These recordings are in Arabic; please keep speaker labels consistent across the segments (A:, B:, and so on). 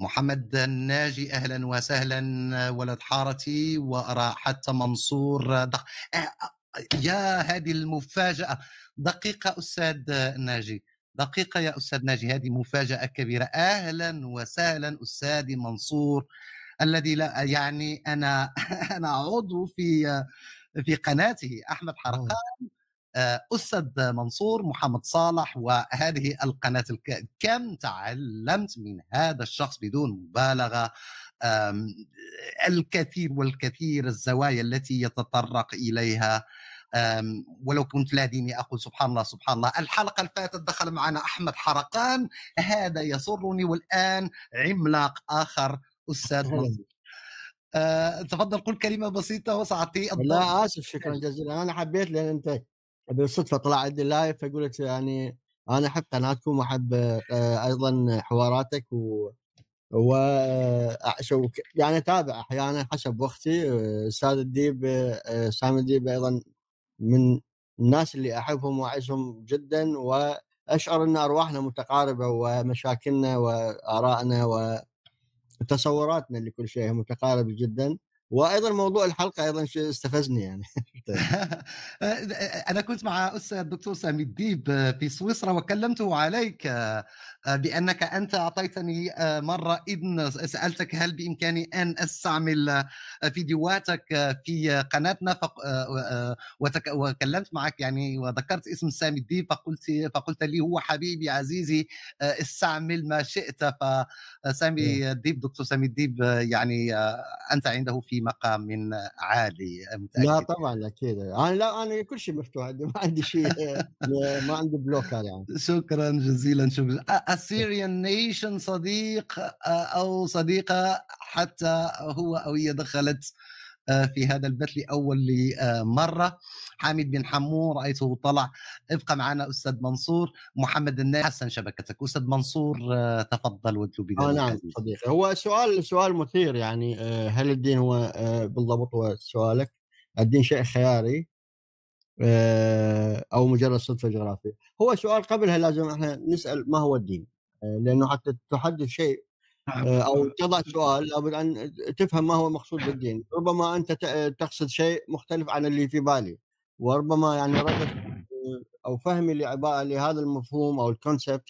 A: محمد الناجي اهلا وسهلا ولد حارتي وارى حتى منصور دق... آه، آه، يا هذه المفاجاه دقيقه استاذ ناجي دقيقه يا استاذ ناجي هذه مفاجاه كبيره اهلا وسهلا استاذي منصور الذي لا يعني انا انا عضو في في قناته احمد حرقان نعم. آه، أستاذ منصور محمد صالح وهذه القناة الك... كم تعلمت من هذا الشخص بدون مبالغة الكثير والكثير الزوايا التي يتطرق إليها ولو كنت لا ديني اقول سبحان الله سبحان الله الحلقه اللي دخل معنا احمد حرقان هذا يسرني والان عملاق اخر
B: استاذ منصور آه، تفضل قل كلمه بسيطه وساعطي لا اسف شكرا جزيلا انا حبيت لان انت بالصدفه طلع عندي اللايف فقلت يعني انا احب قناتكم واحب آه، ايضا حواراتك و وشو آه، يعني اتابع احيانا حسب وقتي آه، استاذ الديب سامي الديب ايضا من الناس اللي احبهم واعزهم جدا واشعر ان ارواحنا متقاربه ومشاكلنا وارائنا وتصوراتنا لكل شيء متقاربه جدا وايضا موضوع الحلقه ايضا استفزني يعني طيب. أه، أه، انا كنت مع استاذ الدكتور سامي الديب آه، في سويسرا
A: وكلمته عليك بانك انت اعطيتني مره اذن سالتك هل بامكاني ان استعمل فيديوهاتك في قناتنا وكلمت معك يعني وذكرت اسم سامي الديب فقلت فقلت لي هو حبيبي عزيزي استعمل ما شئت فسامي الديب دكتور سامي الديب يعني انت عنده في في مقام عالي متأكد. لا طبعا اكيد
B: انا لا انا كل شيء مفتوح عندي ما عندي شيء ما عندي بلوكر يعني
A: شكرا جزيلا شكرا السيريان نيشن صديق او صديقه حتى هو او هي دخلت آه، في هذا البث لاول آه، مره حامد بن حمو رأيته طلع ابقى معنا أستاذ منصور محمد الناي حسن شبكتك أستاذ منصور آه، تفضل وانتم بداية آه نعم
B: صديقي هو سؤال سؤال مثير يعني آه، هل الدين هو آه، بالضبط هو سؤالك الدين شيء خياري او مجرد صدفه جغرافيه هو سؤال قبلها لازم احنا نسال ما هو الدين لانه حتى تحدد شيء نعم. او تضع سؤال لابد ان تفهم ما هو المقصود بالدين ربما انت تقصد شيء مختلف عن اللي في بالي وربما يعني ردة آه، او فهمي لهذا المفهوم او الكونسبت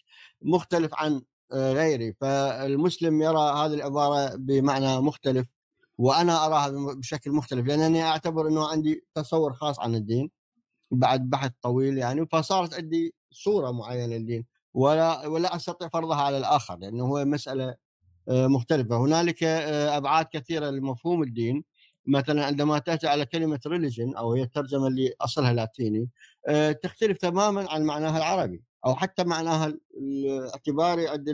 B: مختلف عن آه، غيري فالمسلم يرى هذه العباره بمعنى مختلف وانا اراها بشكل مختلف لانني اعتبر انه عندي تصور خاص عن الدين بعد بحث طويل يعني فصارت عندي صوره معينه للدين ولا ولا استطيع فرضها على الاخر لانه هو مساله آه، مختلفه هنالك ابعاد كثيره لمفهوم الدين مثلا عندما تاتي على كلمه ريليجن او هي الترجمه اللي اصلها لاتيني آه، تختلف تماما عن معناها العربي او حتى معناها الاعتباري عند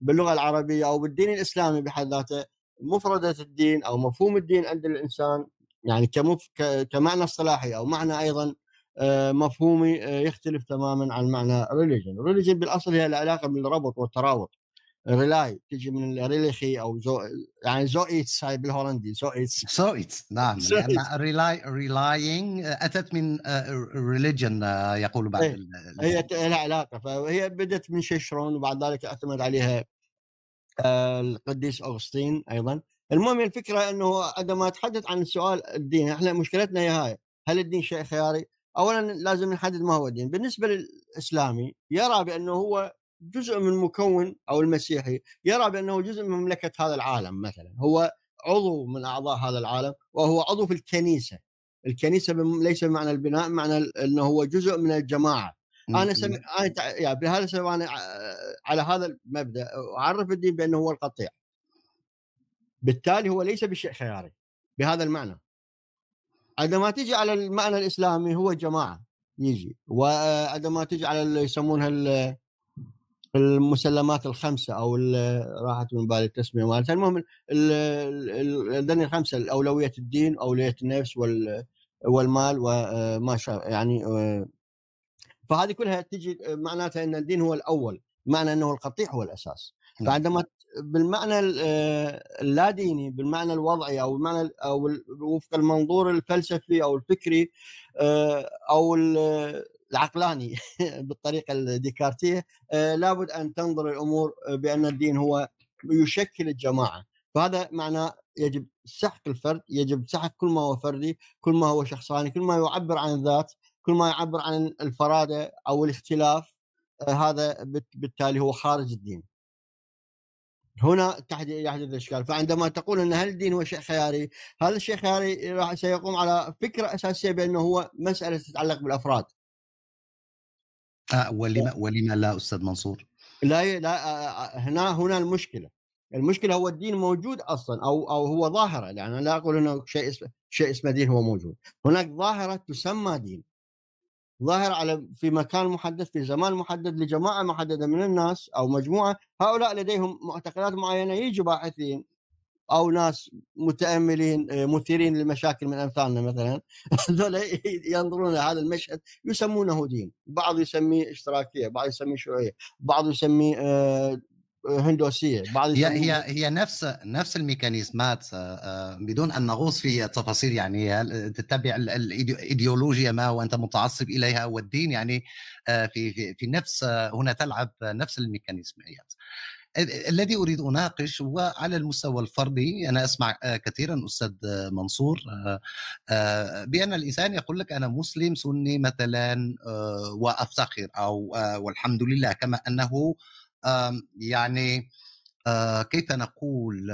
B: باللغه العربيه او بالدين الاسلامي بحد ذاته مفردة الدين او مفهوم الدين عند الانسان يعني كمف... كمعنى اصطلاحي او معنى ايضا آه، مفهومي آه، يختلف تماما عن معنى ريليجن، ريليجن بالاصل هي العلاقه بالربط والترابط ريلاي تجي من الريليخي او زو يعني زويتس هاي بالهولندي زويتس زويتس نعم ريلاي ريلاينج اتت من ريليجن آه، آه، يقول بعض إيه، هي, لها علاقه فهي بدات من شيشرون وبعد ذلك اعتمد عليها آه، القديس اوغسطين ايضا المهم الفكره انه عندما اتحدث عن السؤال الدين احنا مشكلتنا هي هاي هل الدين شيء خياري؟ اولا لازم نحدد ما هو الدين بالنسبه للاسلامي يرى بانه هو جزء من مكون او المسيحي يرى بانه جزء من مملكه هذا العالم مثلا هو عضو من اعضاء هذا العالم وهو عضو في الكنيسه الكنيسه ليس بمعنى البناء معنى انه هو جزء من الجماعه انا سم... انا يعني بهذا السبب انا على هذا المبدا اعرف الدين بانه هو القطيع بالتالي هو ليس بشيء خياري بهذا المعنى عندما تجي على المعنى الاسلامي هو جماعه يجي وعندما تجي على اللي يسمونها المسلمات الخمسه او راحت من بالي التسميه مالتها المهم ذني الخمسه اولويه الدين اولويه النفس والمال وما آه، شاء يعني آه، فهذه كلها تجي معناتها ان الدين هو الاول بمعنى انه القطيع هو الاساس نعم. فعندما بالمعنى آه، اللا ديني بالمعنى الوضعي او المعنى او وفق المنظور الفلسفي او الفكري او العقلاني بالطريقه الديكارتيه آه، لابد ان تنظر الامور آه، بان الدين هو يشكل الجماعه فهذا معناه يجب سحق الفرد يجب سحق كل ما هو فردي كل ما هو شخصاني كل ما يعبر عن الذات كل ما يعبر عن الفراده او الاختلاف آه، هذا بالتالي هو خارج الدين هنا يحدث الاشكال فعندما تقول ان هل الدين هو شيء خياري هذا الشيء خياري راح سيقوم على فكره اساسيه بانه هو مساله تتعلق بالافراد
A: آه ولما ولما لا استاذ منصور؟
B: لا لا آه، آه، آه، هنا هنا المشكله المشكله هو الدين موجود اصلا او او هو ظاهره يعني لا اقول انه شيء اسمه شيء اسمه دين هو موجود هناك ظاهره تسمى دين ظاهر على في مكان محدد في زمان محدد لجماعه محدده من الناس او مجموعه هؤلاء لديهم معتقدات معينه يجوا باحثين او ناس متاملين آه، مثيرين للمشاكل من امثالنا مثلا هذول ينظرون لهذا المشهد يسمونه دين بعض يسميه اشتراكيه بعض يسميه شيوعيه بعض يسميه آه، هندوسيه بعض يسميه هي
A: هي نفس نفس الميكانيزمات آه، بدون ان نغوص في تفاصيل يعني تتبع الايديولوجيا ما وانت متعصب اليها والدين يعني في في, في نفس هنا تلعب نفس الميكانيزمات الذي اريد اناقش هو على المستوى الفردي انا اسمع آه، كثيرا استاذ آه، منصور آه، بان الانسان يقول لك انا مسلم سني مثلا وافتخر او والحمد لله كما انه يعني كيف نقول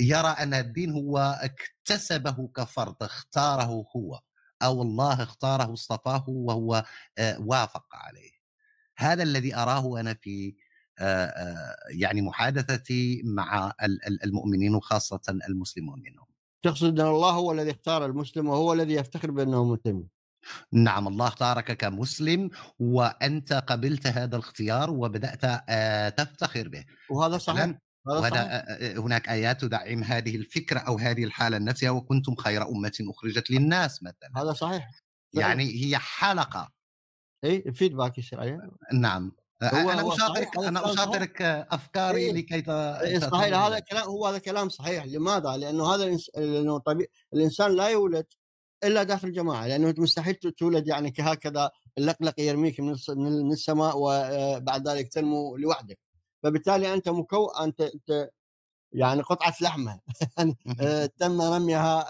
A: يرى ان الدين هو اكتسبه كفرد اختاره هو او الله اختاره اصطفاه وهو وافق عليه هذا الذي اراه انا في يعني محادثتي مع المؤمنين وخاصة المسلمون منهم
B: تقصد أن الله هو الذي اختار المسلم وهو الذي يفتخر
A: بأنه مسلم نعم الله اختارك كمسلم وأنت قبلت هذا الاختيار وبدأت تفتخر به وهذا صحيح وهذا هناك آيات تدعم هذه الفكرة أو هذه الحالة النفسية وكنتم خير أمة أخرجت للناس مثلا
B: هذا صحيح يعني هي حلقة اي فيدباك يصير عليها أيوه. نعم هو انا اشاطرك انا اشاطرك
A: آه، افكاري إيه؟ لكي إيه، صحيح هذا
B: كلام هو هذا كلام صحيح لماذا؟ لانه هذا الانس... لانه طبيعي الانسان لا يولد الا داخل الجماعه لانه مستحيل تولد يعني كهكذا اللقلق يرميك من من السماء وبعد آه، ذلك تنمو لوحدك فبالتالي انت مكو انت انت يعني قطعه لحمه آه، تم رميها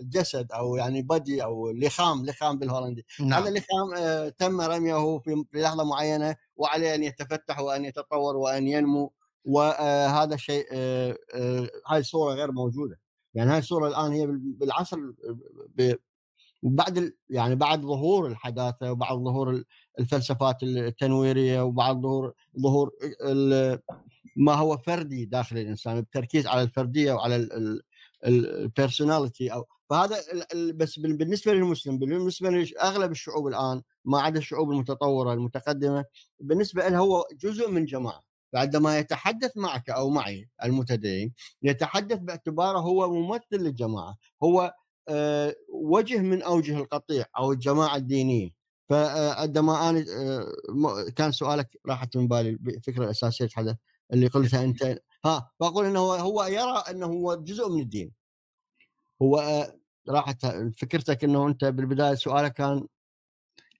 B: جسد او يعني بدي او لخام لخام بالهولندي نعم. هذا اللخام تم رميه في لحظه معينه وعليه ان يتفتح وان يتطور وان ينمو وهذا آه، الشيء آه، آه، هاي الصوره غير موجوده يعني هاي الصوره الان هي بالعصر بعد يعني بعد ظهور الحداثه وبعد ظهور الفلسفات التنويريه وبعد ظهور ظهور ما هو فردي داخل الانسان التركيز على الفرديه وعلى البيرسوناليتي او فهذا بس بالنسبه للمسلم بالنسبه لاغلب الشعوب الان ما عدا الشعوب المتطوره المتقدمه بالنسبه له هو جزء من جماعه بعدما يتحدث معك او معي المتدين يتحدث باعتباره هو ممثل للجماعه هو آه، وجه من اوجه القطيع او الجماعه الدينيه فعندما آه، انا آه، كان سؤالك راحت من بالي الفكره الاساسيه حدث اللي قلتها انت ها فاقول انه هو يرى انه هو جزء من الدين هو راحت فكرتك انه انت بالبدايه سؤالك كان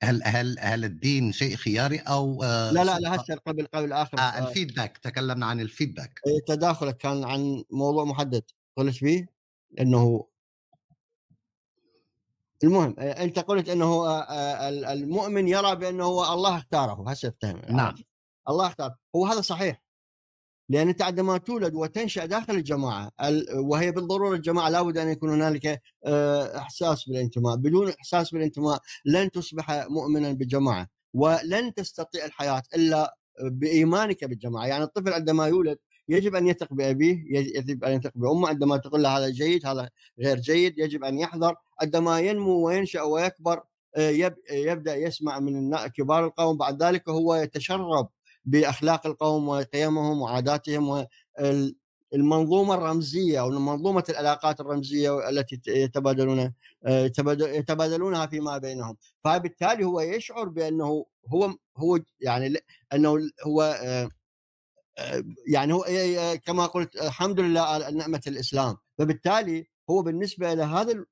B: هل هل هل الدين شيء خياري او آه، لا لا لا هسه قبل قبل اخر آه الفيدباك تكلمنا عن الفيدباك إيه، تداخلك كان عن موضوع محدد قلت فيه انه المهم آه، انت قلت انه آه، المؤمن يرى بانه الله اختاره هسه نعم الله اختار هو هذا صحيح لان انت عندما تولد وتنشا داخل الجماعه وهي بالضروره الجماعه لابد ان يكون هنالك آه، احساس بالانتماء، بدون احساس بالانتماء لن تصبح مؤمنا بالجماعه ولن تستطيع الحياه الا بايمانك بالجماعه، يعني الطفل عندما يولد يجب ان يثق بابيه، يجب ان يثق بامه، عندما تقول له هذا جيد هذا غير جيد، يجب ان يحذر، عندما ينمو وينشا ويكبر آه، يبدا يسمع من كبار القوم بعد ذلك هو يتشرب باخلاق القوم وقيمهم وعاداتهم والمنظومه الرمزيه او منظومه العلاقات الرمزيه التي يتبادلون آه، يتبادلونها فيما بينهم فبالتالي هو يشعر بانه هو هو يعني انه هو آه، آه، يعني هو كما قلت الحمد لله على نعمه الاسلام فبالتالي هو بالنسبه الى هذا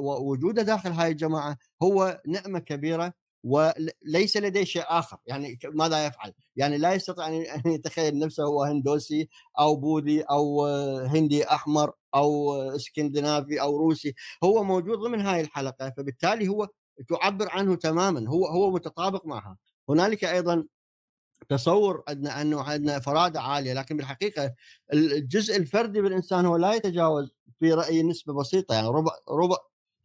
B: وجوده داخل هاي الجماعه هو نعمه كبيره وليس لديه شيء اخر يعني ماذا يفعل؟ يعني لا يستطيع ان يتخيل نفسه هو هندوسي او بوذي او آه، هندي احمر او آه، اسكندنافي او روسي، هو موجود ضمن هاي الحلقه فبالتالي هو تعبر عنه تماما هو هو متطابق معها، هنالك ايضا تصور عندنا انه عندنا فرادة عاليه لكن بالحقيقه الجزء الفردي بالانسان هو لا يتجاوز في رايي نسبه بسيطه يعني ربع ربع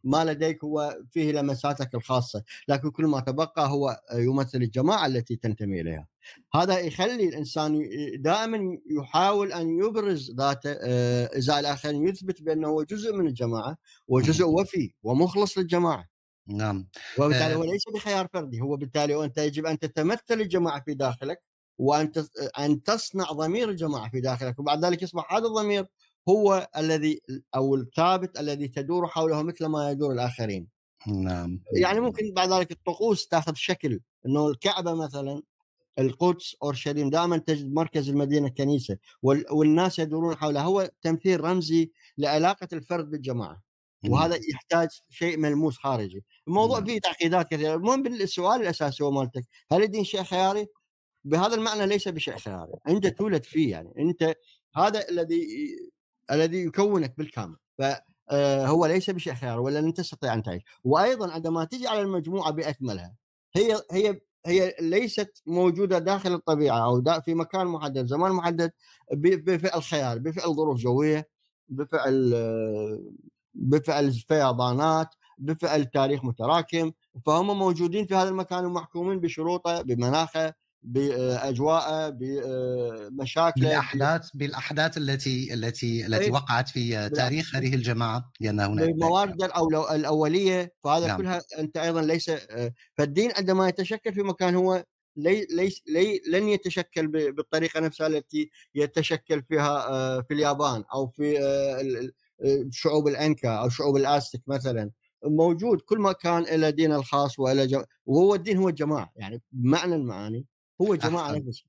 B: ما لديك هو فيه لمساتك الخاصه لكن كل ما تبقى هو يمثل الجماعه التي تنتمي اليها هذا يخلي الانسان دائما يحاول ان يبرز ذاته ازاء آه، الاخرين يثبت بانه هو جزء من الجماعه وجزء وفي ومخلص للجماعه نعم وبالتالي آه. هو ليس بخيار فردي هو بالتالي وانت يجب ان تتمثل الجماعه في داخلك وان ان تصنع ضمير الجماعه في داخلك وبعد ذلك يصبح هذا الضمير هو الذي او الثابت الذي تدور حوله مثل ما يدور الاخرين نعم يعني ممكن بعد ذلك الطقوس تاخذ شكل انه الكعبه مثلا القدس اورشليم دائما تجد مركز المدينه كنيسه والناس يدورون حولها هو تمثيل رمزي لعلاقه الفرد بالجماعه نعم. وهذا يحتاج شيء ملموس خارجي الموضوع نعم. فيه تعقيدات كثيره المهم السؤال الاساسي هو مالتك هل الدين شيء خياري بهذا المعنى ليس بشيء خياري انت تولد فيه يعني انت هذا الذي الذي يكونك بالكامل فهو آه، ليس بشيء خيار ولا لن تستطيع ان تعيش وايضا عندما تجي على المجموعه باكملها هي هي هي ليست موجوده داخل الطبيعه او في مكان محدد زمان محدد بفعل خيال بفعل ظروف جويه بفعل بفعل فيضانات بفعل تاريخ متراكم فهم موجودين في هذا المكان ومحكومين بشروطه بمناخه باجواءه بمشاكل بالاحداث بالاحداث التي
A: التي التي إيه، وقعت في تاريخ هذه الجماعه لان هناك
B: بالموارد الاوليه فهذا نعم. كلها انت ايضا ليس فالدين عندما يتشكل في مكان هو لي ليس لي لن يتشكل بالطريقه نفسها التي يتشكل فيها في اليابان او في شعوب الانكا او شعوب الاستك مثلا موجود كل مكان له دينه الخاص وله وهو الدين هو الجماعه يعني بمعنى المعاني هو جماعه نفسهم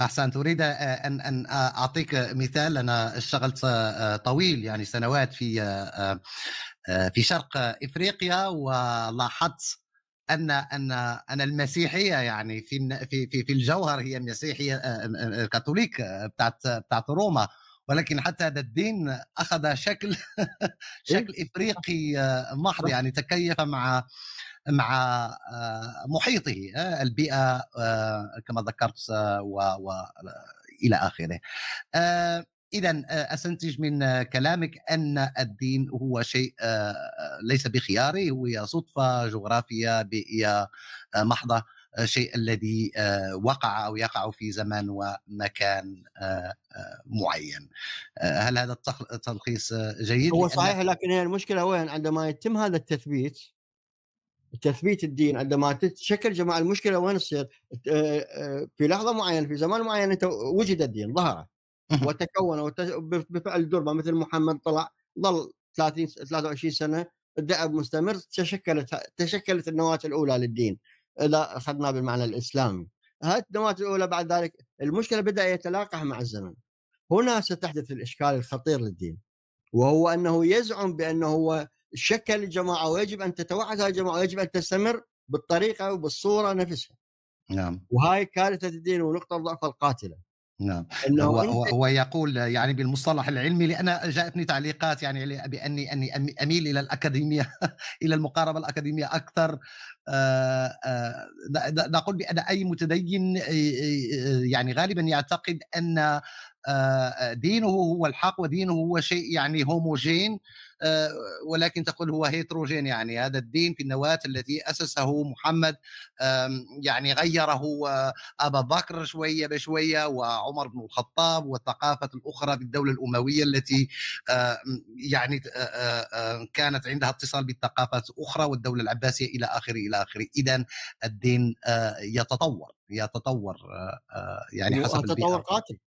A: احسنت اريد ان ان اعطيك مثال انا اشتغلت آه، طويل يعني سنوات في آه، آه، في شرق افريقيا ولاحظت ان ان ان المسيحيه يعني في في, في الجوهر هي المسيحيه الكاثوليك بتاعت بتاعت روما ولكن حتى هذا الدين اخذ شكل شكل إيه؟ افريقي محض يعني تكيف مع مع آه، محيطه آه، البيئه آه، كما ذكرت والى اخره اذا استنتج من كلامك ان الدين هو شيء ليس بخياري هو صدفه جغرافيه بيئيه محضه شيء الذي وقع او يقع في زمان ومكان معين هل هذا التلخيص جيد؟ هو صحيح
B: لكن هي المشكله وين عندما يتم هذا التثبيت تثبيت الدين عندما تتشكل جماعه المشكله وين تصير؟ آه، آه، في لحظه معينه في زمان معين وجد الدين ظهر وتكون بفعل دربه مثل محمد طلع ظل 30 23 سنه دأب مستمر تشكلت تشكلت النواه الاولى للدين اذا اخذنا بالمعنى الاسلامي. هذه النواه الاولى بعد ذلك المشكله بدا يتلاقح مع الزمن. هنا ستحدث الاشكال الخطير للدين وهو انه يزعم بانه هو شكل الجماعه ويجب ان تتوحد هذه الجماعه ويجب ان تستمر بالطريقه وبالصوره نفسها. نعم. وهاي كارثه الدين ونقطه الضعف القاتله.
A: نعم هو, هو, هو يقول يعني بالمصطلح العلمي لان جاءتني تعليقات يعني باني اني اميل الى الاكاديميه الى المقاربه الاكاديميه اكثر آه، آه، نقول بان اي متدين آه، يعني غالبا يعتقد ان دينه هو الحق ودينه هو شيء يعني هوموجين آه، ولكن تقول هو هيتروجين يعني هذا الدين في النواة التي أسسه محمد يعني غيره أبا بكر شوية بشوية وعمر بن الخطاب والثقافة الأخرى بالدولة الأموية التي يعني آه، آه، كانت عندها اتصال بالثقافات الأخرى والدولة العباسية إلى آخره إلى آخره إذا الدين يتطور يتطور يعني حسب تطور قاتل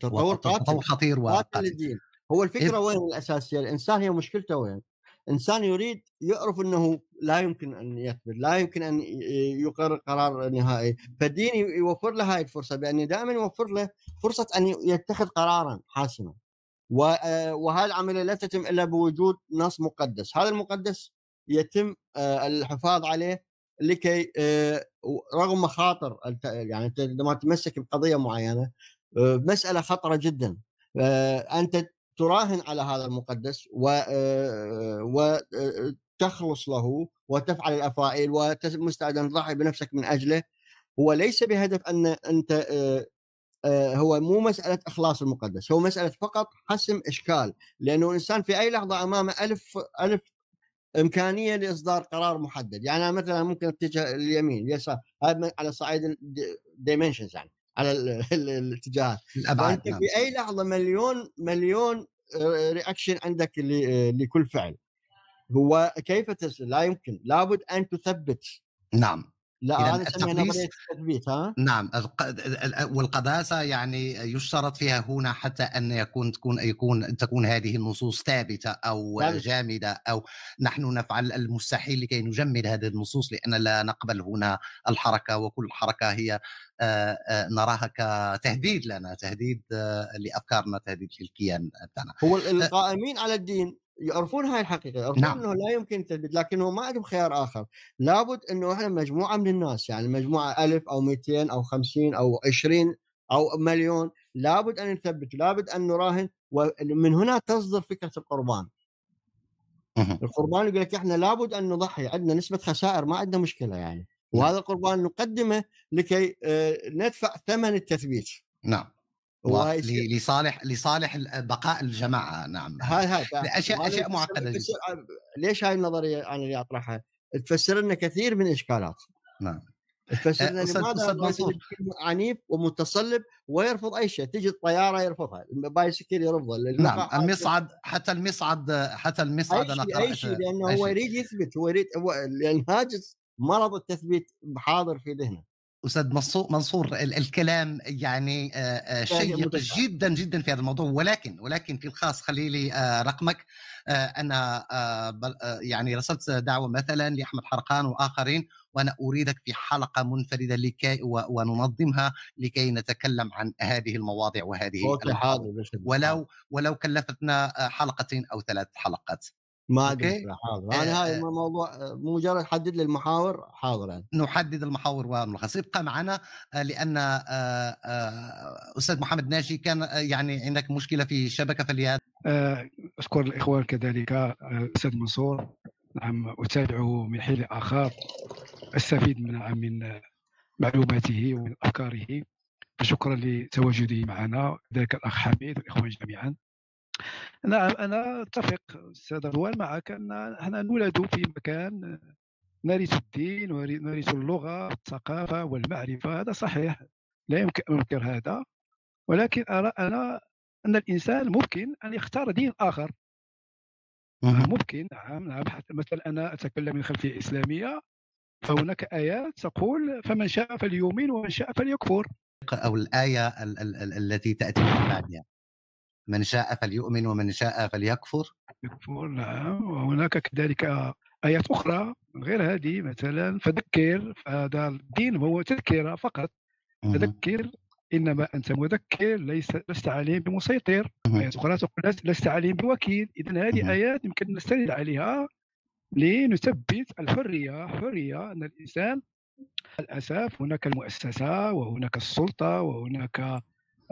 A: تطور قاتل خطير وقاتل
B: الدين هو إيه؟ الفكره وين الاساسيه؟ يعني الانسان هي مشكلته وين؟ انسان يريد يعرف انه لا يمكن ان يثبت، لا يمكن ان يقرر قرار نهائي، فالدين يوفر له هاي الفرصه بانه دائما يوفر له فرصه ان يتخذ قرارا حاسما. آه، وهذه العمليه لا تتم الا بوجود نص مقدس، هذا المقدس يتم آه، الحفاظ عليه لكي آه، رغم مخاطر يعني عندما تمسك بقضيه معينه مساله خطره جدا انت تراهن على هذا المقدس و آه، وتخلص آه، له وتفعل الافائل ومستعد ان تضحي بنفسك من اجله هو ليس بهدف ان انت آه، هو مو مسألة إخلاص المقدس هو مسألة فقط حسم إشكال لأنه الإنسان في أي لحظة أمامه ألف ألف إمكانية لإصدار قرار محدد يعني مثلا ممكن أتجه لليمين اليسار هذا على صعيد ديمنشنز يعني على الاتجاهات الابعاد نعم. في اي لحظه مليون مليون رياكشن آه، عندك آه، لكل فعل هو كيف تسل؟ لا يمكن لابد ان تثبت نعم لا انا نظريه التثبيت ها نعم
A: والقداسه يعني يشترط فيها هنا حتى ان يكون تكون يكون تكون هذه النصوص ثابته او ثابت. جامده او نحن نفعل المستحيل لكي نجمد هذه النصوص لان لا نقبل هنا الحركه وكل حركه هي آه، آه، نراها كتهديد لنا تهديد آه، لافكارنا تهديد للكيان بتاعنا هو
B: القائمين على الدين يعرفون هاي الحقيقه يعرفون نعم. انه لا يمكن التثبيت لكنهم ما عندهم خيار اخر لابد انه احنا مجموعه من الناس يعني مجموعه ألف او 200 او 50 او 20 او مليون لابد ان نثبت لابد ان نراهن ومن هنا تصدر فكره القربان القربان يقول لك احنا لابد ان نضحي عندنا نسبه خسائر ما عندنا مشكله يعني نعم. وهذا القربان نقدمه لكي آه، ندفع ثمن التثبيت
A: نعم لصالح لصالح آه، بقاء الجماعه
B: نعم هاي هاي اشياء اشياء معقده ليش هاي النظريه انا اللي اطرحها؟ تفسر لنا كثير من الاشكالات نعم تفسر آه، لنا لماذا عنيف ومتصلب ويرفض اي شيء تجي الطياره يرفضها البايسكل يرفضها نعم المصعد
A: حتى المصعد حتى المصعد انا اي شيء لانه هو يريد
B: يثبت هو يريد هو لان هاجس مرض التثبيت حاضر في ذهنه استاذ منصور
A: الكلام يعني شيق جدا جدا في هذا الموضوع ولكن ولكن في الخاص خلي لي رقمك انا يعني رسلت دعوه مثلا لاحمد حرقان واخرين وانا اريدك في حلقه منفرده لكي وننظمها لكي نتكلم عن هذه المواضيع وهذه ولو نعم. ولو كلفتنا حلقتين او ثلاث حلقات ما ادري حاضر يعني هاي
B: موضوع مو
A: مجرد حدد لي المحاور حاضر يعني. نحدد المحاور والملخص ابقى معنا لان استاذ محمد ناجي كان يعني عندك مشكله في الشبكه فلهذا
C: اشكر الاخوان كذلك استاذ منصور نعم اتابعه من حين لاخر استفيد من من معلوماته ومن افكاره فشكرا لتواجده معنا ذلك الاخ حميد والاخوان جميعا نعم انا اتفق استاذ روان معك ان احنا نولد في مكان نرث الدين ونرث اللغه والثقافه والمعرفه هذا صحيح لا يمكن ان انكر هذا ولكن ارى انا ان الانسان ممكن ان يختار دين اخر ممكن نعم نعم مثلا انا اتكلم من خلفيه اسلاميه فهناك ايات تقول فمن شاء فليؤمن ومن شاء فليكفر
A: او الايه التي تاتي بعدها من شاء فليؤمن ومن شاء فليكفر
C: يكفر نعم وهناك كذلك آيات أخرى من غير هذه مثلا فذكر هذا الدين هو تذكرة فقط تذكر انما انت مذكر ليس لست عليهم بمسيطر ايات اخرى تقول لست عليهم بوكيل اذا هذه ايات يمكن نستند عليها لنثبت الحريه حريه ان الانسان للاسف هناك المؤسسه وهناك السلطه وهناك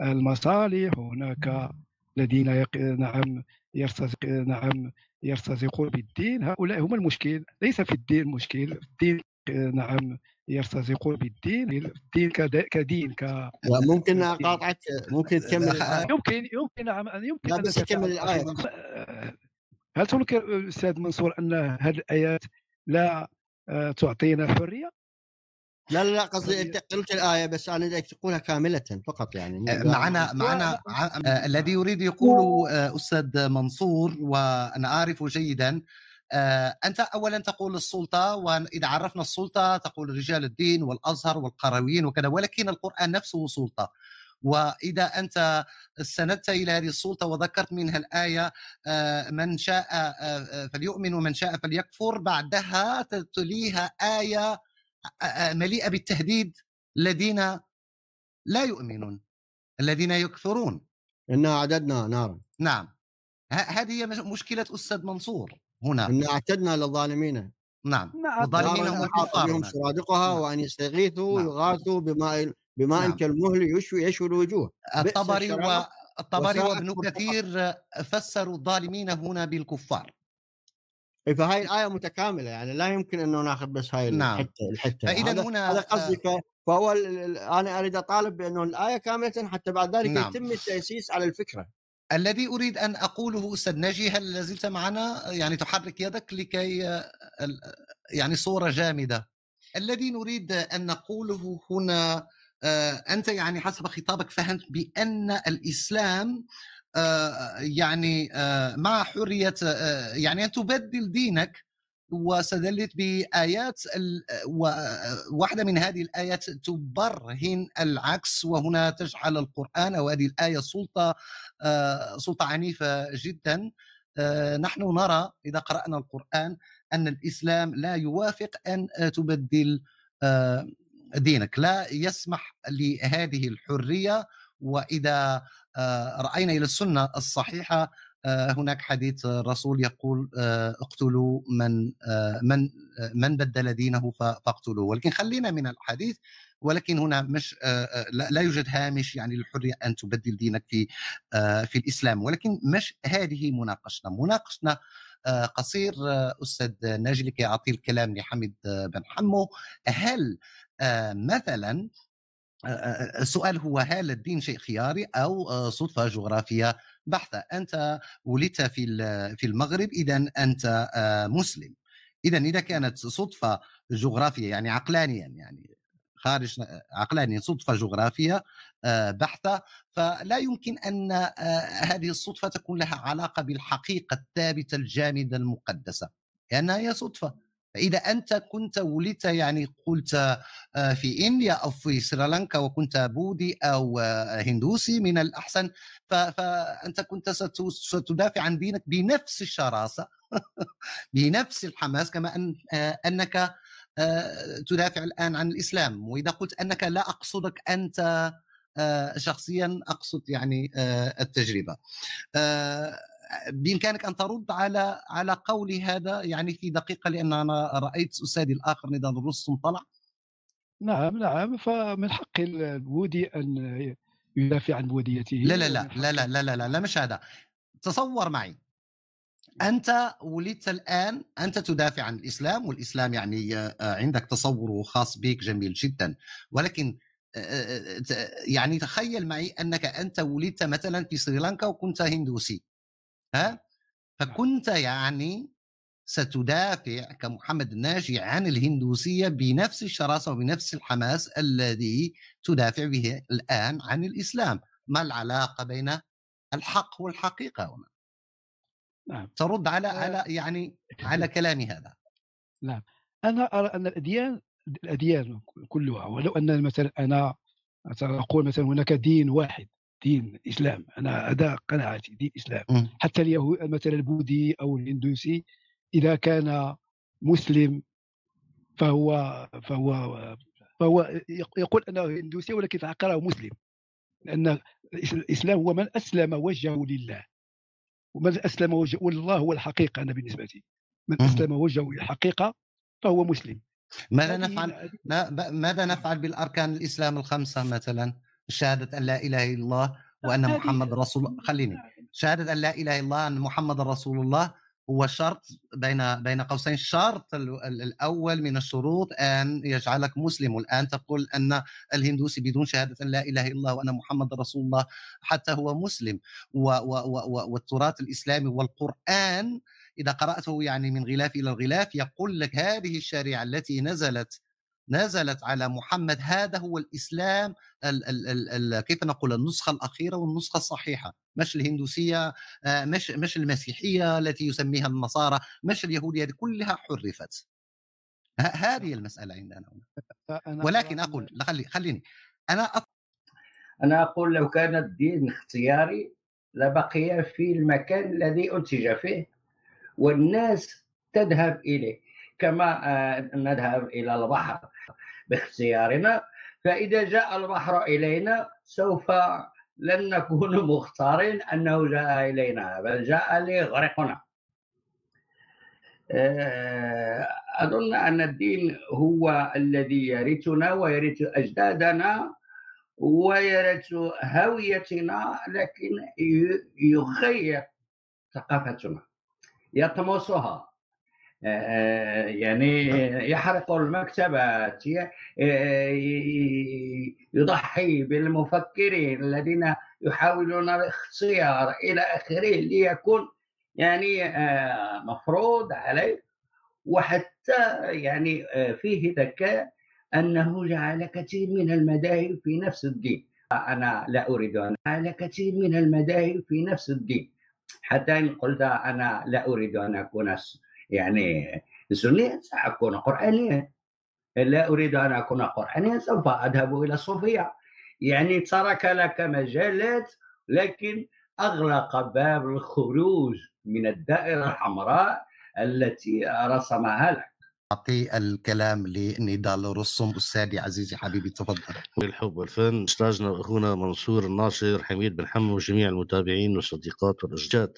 C: المصالح وهناك الذين يق... نعم يرتزق نعم يرتزقون بالدين هؤلاء هم المشكل ليس في الدين مشكل الدين نعم يرتزقون بالدين الدين كدين ك ممكن اقاطعك ممكن تكمل يمكن يمكن نعم يمكن لا بس تكمل الايه أه، هل تنكر استاذ منصور ان هذه الايات لا أه، تعطينا حريه لا لا لا قصدي طيب.
B: انت قلت الايه بس انا اريدك تقولها كامله فقط يعني آه، معنا معنا
A: آه، الذي يريد يقوله آه، استاذ منصور وانا اعرفه جيدا انت اولا تقول السلطه واذا عرفنا السلطه تقول رجال الدين والازهر والقرويين وكذا ولكن القران نفسه سلطه واذا انت استندت الى هذه السلطه وذكرت منها الايه من شاء فليؤمن ومن شاء فليكفر بعدها تليها ايه مليئه بالتهديد الذين لا يؤمنون الذين يكفرون انا اعددنا نارا نعم
B: هذه هي مشكله استاذ منصور هنا انا اعتدنا للظالمين نعم, نعم. الظالمين هم الكفار بهم سرادقها نعم. وان يستغيثوا نعم. يغاثوا بماء بماء نعم. كالمهل يشوي يشوي الوجوه الطبري و... الطبري وابن كثير فسروا الظالمين هنا بالكفار فهاي الايه متكامله يعني لا يمكن انه ناخذ بس هاي نعم. الحته الحته فاذا هنا هذا آه. قصدي فهو انا اريد اطالب بانه الايه كامله حتى بعد ذلك نعم. يتم التاسيس على الفكره الذي اريد ان اقوله
A: استاذ ناجي هل لازلت معنا يعني تحرك يدك لكي يعني صوره جامده الذي نريد ان نقوله هنا آه، انت يعني حسب خطابك فهمت بان الاسلام آه، يعني آه، مع حريه آه، يعني ان تبدل دينك وسدلت بايات واحده من هذه الايات تبرهن العكس وهنا تجعل القران او هذه الايه سلطه سلطه عنيفه جدا نحن نرى اذا قرانا القران ان الاسلام لا يوافق ان تبدل دينك لا يسمح لهذه الحريه واذا آه، راينا الى السنه الصحيحه آه، هناك حديث الرسول يقول آه، اقتلوا من من من بدل دينه فاقتلوه ولكن خلينا من الحديث ولكن هنا مش لا يوجد هامش يعني للحريه ان تبدل دينك في في الاسلام ولكن مش هذه مناقشتنا مناقشتنا قصير استاذ ناجي لكي اعطي الكلام لحمد بن حمو هل مثلا آه، آه، آه، السؤال هو هل الدين شيء خياري او صدفه جغرافيه بحته انت ولدت في في المغرب اذا انت مسلم اذا اذا كانت صدفه جغرافيه يعني عقلانيا يعني خارج عقلانيا صدفه جغرافيه بحته فلا يمكن ان هذه الصدفه تكون لها علاقه بالحقيقه الثابته الجامده المقدسه لانها يعني هي صدفه فإذا أنت كنت ولدت يعني قلت آه، في إنديا أو في سريلانكا وكنت بوذي أو آه، هندوسي من الأحسن فأنت كنت ستدافع عن دينك بنفس الشراسة بنفس الحماس كما أن آه، أنك تدافع الآن عن الإسلام وإذا قلت أنك لا أقصدك أنت شخصيا أقصد يعني التجربة بامكانك ان ترد على على قولي هذا يعني في دقيقه لان انا رايت استاذي
C: الاخر نضال رستم طلع نعم نعم فمن حق الودي ان يدافع عن بوديته لا لا لا لا لا لا لا لا, لا مش هذا تصور
A: معي نعم. انت ولدت الان انت تدافع عن الاسلام والاسلام يعني آه، عندك تصور خاص بك جميل جدا ولكن آه، آه، يعني تخيل معي انك انت ولدت مثلا في سريلانكا وكنت هندوسي ها فكنت يعني ستدافع كمحمد الناجي عن الهندوسية بنفس الشراسة وبنفس الحماس الذي تدافع به الآن عن الإسلام ما العلاقة بين الحق والحقيقة هنا
C: نعم. ترد على آه، على يعني على كلامي هذا نعم أنا أرى أن الأديان الأديان كلها ولو أن مثلا أنا أقول مثلا هناك دين واحد دين الاسلام انا هذا قناعتي دين الاسلام حتى اليهود مثلا البوذي او الهندوسي اذا كان مسلم فهو فهو فهو يقول انه هندوسي ولكن في الحقيقه مسلم لان الاسلام هو من اسلم وجهه لله ومن اسلم وجهه والله هو الحقيقه انا بالنسبه لي من اسلم وجهه للحقيقه فهو مسلم
A: ماذا نفعل ماذا نفعل بالاركان الاسلام الخمسه مثلا شهاده ان لا اله الا الله وان محمد رسول خليني شهاده ان لا اله الا الله ان محمد رسول الله هو شرط بين بين قوسين الشرط الاول من الشروط ان يجعلك مسلم الآن تقول ان الهندوسي بدون شهاده ان لا اله الا الله وان محمد رسول الله حتى هو مسلم والتراث الاسلامي والقران اذا قراته يعني من غلاف الى الغلاف يقول لك هذه الشريعه التي نزلت نزلت على محمد هذا هو الاسلام ال ال ال الـ كيف نقول النسخه الاخيره والنسخه الصحيحه مش الهندوسيه آه، مش مش المسيحيه التي يسميها النصارى مش اليهوديه كلها حرفت هذه آه. المساله عندنا هنا ولكن اقول خلي خليني انا
D: انا اقول لو كان الدين اختياري لبقي في المكان الذي انتج فيه والناس تذهب اليه كما آه، نذهب الى البحر باختيارنا فإذا جاء البحر إلينا سوف لن نكون مختارين أنه جاء إلينا بل جاء ليغرقنا آه، أظن أن الدين هو الذي يرثنا ويرث أجدادنا ويرث هويتنا لكن يغير ثقافتنا يطمسها يعني يحرق المكتبة يضحي بالمفكرين الذين يحاولون الاختيار إلى آخره ليكون يعني مفروض عليه وحتى يعني فيه ذكاء أنه جعل كثير من المذاهب في نفس الدين أنا لا أريد أن جعل كثير من المذاهب في نفس الدين حتى إن قلت أنا لا أريد أن أكون يعني السنية سأكون قرآنيا لا أريد أن أكون قرآنيا سوف أذهب إلى صوفيا يعني ترك لك مجالات لكن أغلق باب الخروج من الدائرة الحمراء التي رسمها لك أعطي
A: الكلام لنضال رسوم أستاذي عزيزي حبيبي تفضل
E: الحب والفن أستاذنا وأخونا منصور الناصر حميد بن حمو وجميع المتابعين والصديقات والأشجاد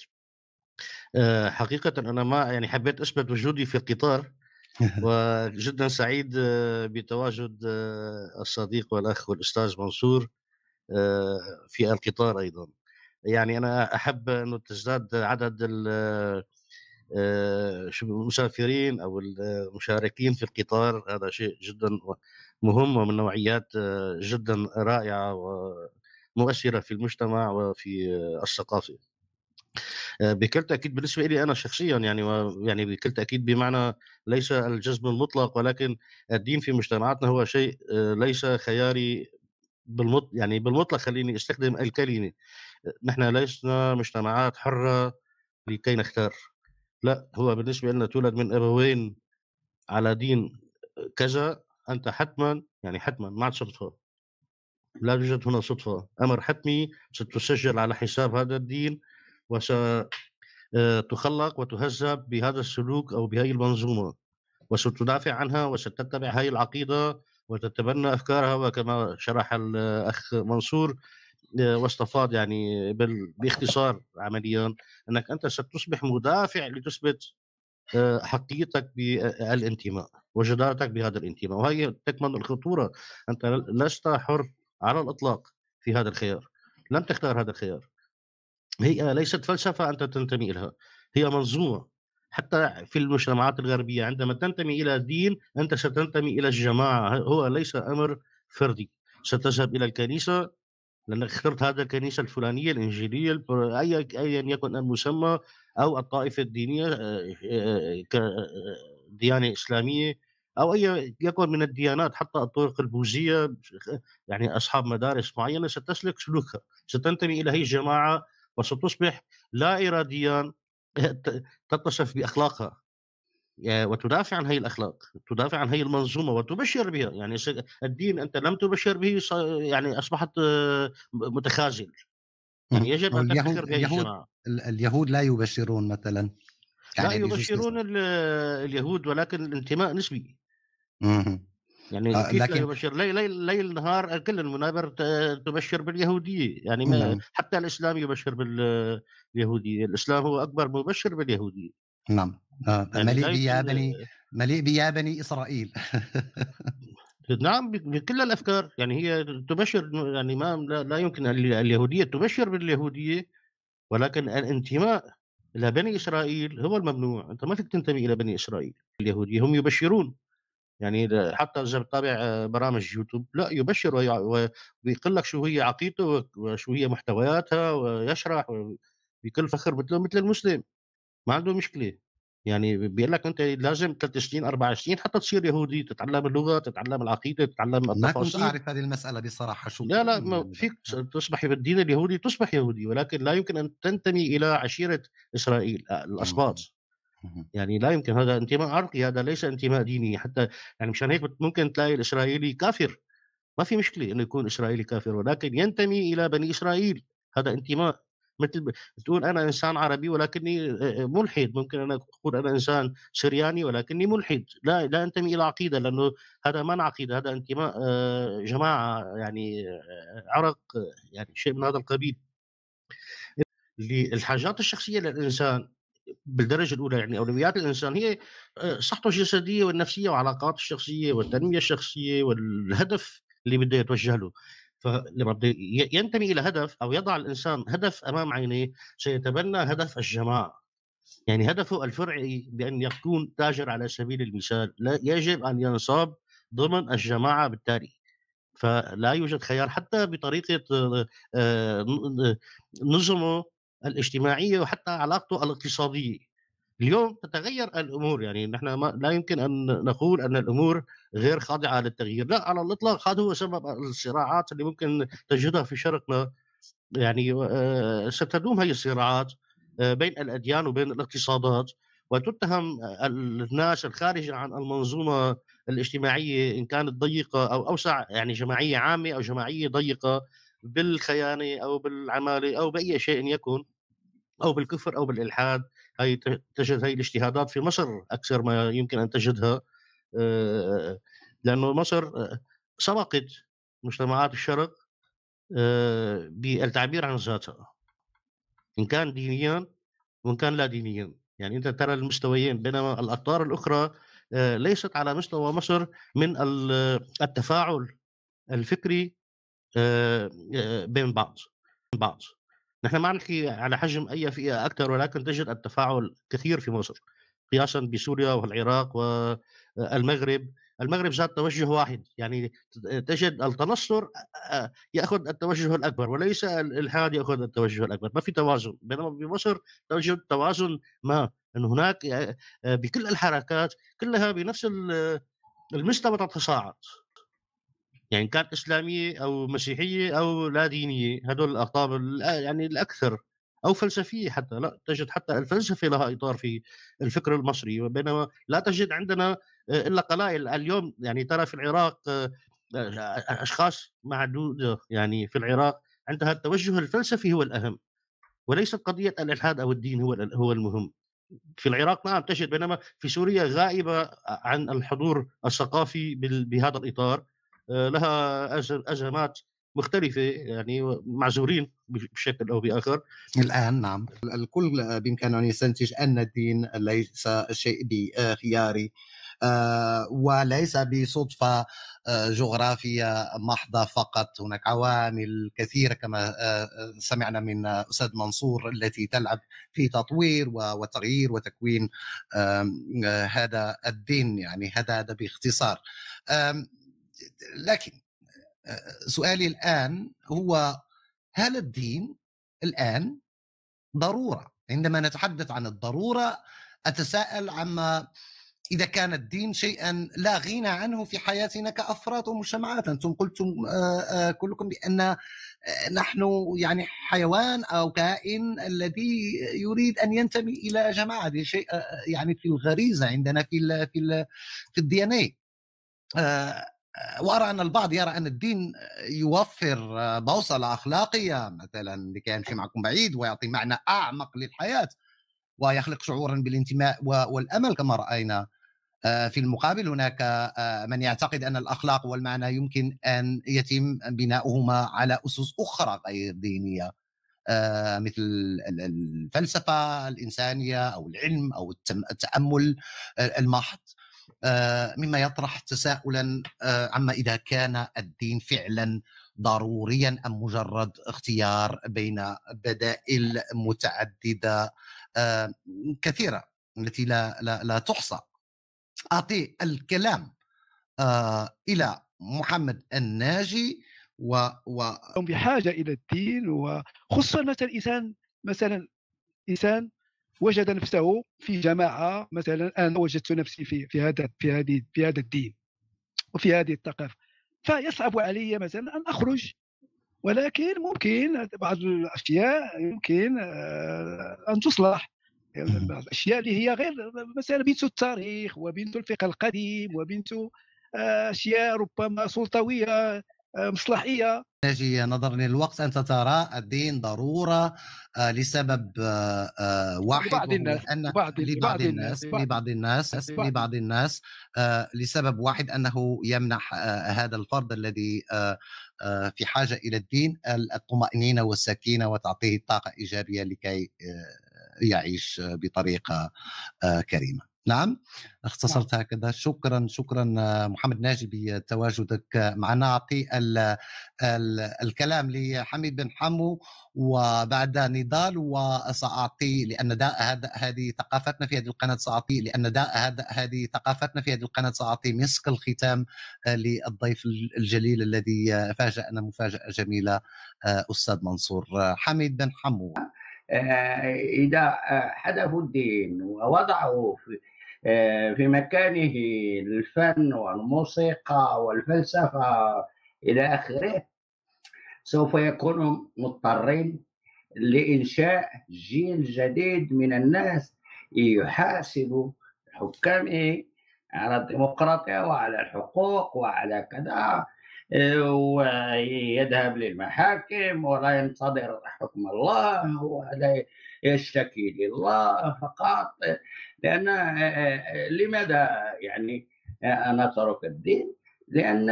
E: آه، حقيقه انا ما يعني حبيت اثبت وجودي في القطار وجدا سعيد آه، بتواجد آه، الصديق والاخ والاستاذ منصور في القطار ايضا يعني انا احب انه تزداد عدد المسافرين او المشاركين في القطار هذا شيء جدا مهم ومن نوعيات جدا رائعه ومؤثره في المجتمع وفي الثقافه آه، بكل تاكيد بالنسبه لي انا شخصيا يعني يعني بكل تاكيد بمعنى ليس الجزم المطلق ولكن الدين في مجتمعاتنا هو شيء آه، ليس خياري بالمط يعني بالمطلق خليني استخدم الكلمه نحن لسنا مجتمعات حره لكي نختار لا هو بالنسبه لنا تولد من ابوين على دين كذا انت حتما يعني حتما ما عاد صدفه لا توجد هنا صدفه امر حتمي ستسجل على حساب هذا الدين وستخلق آه، وتهذب بهذا السلوك أو بهذه المنظومة وستدافع عنها وستتبع هذه العقيدة وتتبنى أفكارها وكما شرح الأخ منصور آه، واستفاض يعني باختصار عمليا انك انت ستصبح مدافع لتثبت آه، حقيتك بالانتماء وجدارتك بهذا الانتماء وهي تكمن الخطوره انت لست حر على الاطلاق في هذا الخيار لم تختار هذا الخيار هي ليست فلسفة أنت تنتمي إليها هي منظومة حتى في المجتمعات الغربية عندما تنتمي إلى دين أنت ستنتمي إلى الجماعة هو ليس أمر فردي ستذهب إلى الكنيسة لأنك اخترت هذا الكنيسة الفلانية الإنجيلية أي أيا يكن المسمى أو الطائفة الدينية آه، آه، كديانة إسلامية أو أي يكن من الديانات حتى الطرق البوذية يعني أصحاب مدارس معينة ستسلك سلوكها ستنتمي إلى هي الجماعة وستصبح لا إراديا تتصف بأخلاقها وتدافع عن هذه الاخلاق تدافع عن هذه المنظومه وتبشر بها يعني الدين انت لم تبشر به يعني اصبحت آه، متخاذل يعني نعم. يجب ان تفكر بهذه اليهود,
A: اليهود لا يبشرون مثلا
E: لا يعني يبشرون اليهود ولكن الانتماء نسبي يعني آه لكن يبشر ليل ليل لي نهار كل المنابر تبشر باليهوديه يعني ما نعم. حتى الاسلام يبشر باليهوديه الاسلام هو اكبر مبشر باليهوديه نعم آه يعني مليء بيا بني مليء بيا بني اسرائيل نعم بكل الافكار يعني هي تبشر يعني ما لا يمكن اليهوديه تبشر باليهوديه ولكن الانتماء الى بني اسرائيل هو الممنوع انت ما فيك تنتمي الى بني اسرائيل اليهوديه هم يبشرون يعني حتى اذا بتتابع آه، برامج يوتيوب لا يبشر ويقول لك شو هي عقيدته وشو هي محتوياتها ويشرح بكل فخر مثله مثل المسلم ما عنده مشكله يعني بيقول لك انت لازم ثلاث سنين اربع سنين حتى تصير يهودي تتعلم اللغه تتعلم العقيده تتعلم التفاصيل ما كنت اعرف
A: هذه المساله بصراحه
E: شو لا لا ما فيك تصبح بالدين اليهودي تصبح يهودي ولكن لا يمكن ان تنتمي الى عشيره اسرائيل آه، نعم. الاسباط يعني لا يمكن هذا انتماء عرقي هذا ليس انتماء ديني حتى يعني مشان هيك ممكن تلاقي الاسرائيلي كافر ما في مشكله انه يكون اسرائيلي كافر ولكن ينتمي الى بني اسرائيل هذا انتماء مثل تقول انا انسان عربي ولكني آه، آه، آه، ملحد ممكن انا اقول انا انسان سرياني ولكني ملحد لا لا انتمي الى عقيده لانه هذا ما عقيده هذا انتماء جماعه يعني عرق يعني شيء من هذا القبيل الحاجات الشخصيه للانسان بالدرجه الاولى يعني اولويات الانسان هي آه، صحته الجسديه والنفسيه وعلاقاته الشخصيه والتنميه الشخصيه والهدف اللي بده يتوجه له فلما بده ينتمي الى هدف او يضع الانسان هدف امام عينيه سيتبنى هدف الجماعه يعني هدفه الفرعي بان يكون تاجر على سبيل المثال لا يجب ان ينصاب ضمن الجماعه بالتالي فلا يوجد خيار حتى بطريقه آه، آه، نظمه الاجتماعيه وحتى علاقته الاقتصاديه اليوم تتغير الامور يعني نحن ما لا يمكن ان نقول ان الامور غير خاضعه للتغيير لا على الاطلاق هذا هو سبب الصراعات اللي ممكن تجدها في شرقنا يعني آه، ستدوم هذه الصراعات آه، بين الاديان وبين الاقتصادات وتتهم الناس الخارجه عن المنظومه الاجتماعيه ان كانت ضيقه او اوسع يعني جماعيه عامه او جماعيه ضيقه بالخيانه او بالعماله او باي شيء يكن او بالكفر او بالالحاد هي تجد هي الاجتهادات في مصر اكثر ما يمكن ان تجدها لانه مصر سبقت مجتمعات الشرق بالتعبير عن ذاتها ان كان دينيا وان كان لا دينيا يعني انت ترى المستويين بينما الاقطار الاخرى ليست على مستوى مصر من التفاعل الفكري آه، آه، بين بعض بين بعض نحن ما عم نحكي على حجم اي فئه اكثر ولكن تجد التفاعل كثير في مصر قياسا بسوريا والعراق والمغرب المغرب ذات توجه واحد يعني تجد التنصر ياخذ التوجه الاكبر وليس الالحاد ياخذ التوجه الاكبر ما في توازن بينما بمصر توجد توازن ما ان هناك بكل الحركات كلها بنفس المستوى تتصاعد يعني كانت اسلاميه او مسيحيه او لا دينيه هدول الاقطاب يعني الاكثر او فلسفيه حتى لا تجد حتى الفلسفه لها اطار في الفكر المصري بينما لا تجد عندنا آه، الا قلائل اليوم يعني ترى في العراق آه، آه، اشخاص معدوده يعني في العراق عندها التوجه الفلسفي هو الاهم وليست قضيه الالحاد او الدين هو هو المهم في العراق نعم تجد بينما في سوريا غائبه عن الحضور الثقافي بهذا الاطار آه، لها أزمات مختلفة يعني معزولين بشكل أو بآخر الآن نعم الكل بإمكانه أن
A: يستنتج أن الدين ليس شيء بخياري آه، وليس بصدفة آه، جغرافية محضة فقط هناك عوامل كثيرة كما سمعنا من أستاذ منصور التي تلعب في تطوير وتغيير وتكوين هذا الدين يعني هذا هذا باختصار لكن سؤالي الان هو هل الدين الان ضروره عندما نتحدث عن الضروره اتساءل عما اذا كان الدين شيئا لا غنى عنه في حياتنا كافراد ومجتمعات انتم قلتم كلكم بان نحن يعني حيوان او كائن الذي يريد ان ينتمي الى جماعه شيء يعني في الغريزه عندنا في الـ في الـ في الدي ان اي وارى ان البعض يرى ان الدين يوفر بوصله اخلاقيه مثلا لكي يمشي معكم بعيد ويعطي معنى اعمق للحياه ويخلق شعورا بالانتماء والامل كما راينا آه، في المقابل هناك آه، من يعتقد ان الاخلاق والمعنى يمكن ان يتم بناؤهما على اسس اخرى غير دينيه آه، مثل الفلسفه الانسانيه او العلم او التامل المحض آه، مما يطرح تساؤلا آه، عما اذا كان الدين فعلا ضروريا ام مجرد اختيار بين بدائل متعدده آه، كثيره التي لا لا, لا تحصى اعطي الكلام
C: الى محمد الناجي و, و... بحاجه الى الدين وخصوصا مثلا انسان مثلا انسان وجد نفسه في جماعه مثلا انا وجدت نفسي في في هذا في هذه في هذا الدين وفي هذه الثقافه فيصعب علي مثلا ان اخرج ولكن ممكن بعض الاشياء يمكن آه، ان تصلح بعض الاشياء اللي هي غير مثلا بنت التاريخ وبنت الفقه القديم وبنت آه، اشياء ربما سلطويه آه، مصلحيه
A: نجي نظرا للوقت أنت ترى الدين ضرورة آه، لسبب آه، واحد لبعض الناس أن بعض لبعض الناس لبعض الناس لبعض الناس لسبب واحد أنه يمنح هذا الفرد الذي في حاجة إلى الدين الطمأنينة والسكينة وتعطيه طاقة إيجابية لكي يعيش بطريقة كريمة نعم،, نعم اختصرت هكذا شكرا شكرا محمد ناجي بتواجدك معنا اعطي الكلام لحميد بن حمو وبعد نضال وساعطي لان هذا هذه ثقافتنا في هذه القناه ساعطي لان هذا هذه ثقافتنا في هذه القناه ساعطي مسك الختام آه، للضيف الجليل الذي فاجانا مفاجاه جميله
D: آه، استاذ منصور آه، حميد بن حمو إذا حذفوا الدين ووضعوا في آه، في مكانه الفن والموسيقى والفلسفة إلى آخره سوف يكونوا مضطرين لإنشاء جيل جديد من الناس يحاسب حكامه على الديمقراطية وعلى الحقوق وعلى كذا آه، ويذهب للمحاكم ولا ينتظر حكم الله ولا يشتكي لله فقط لأن آه، آه، آه، لماذا يعني انا أترك الدين؟ لأن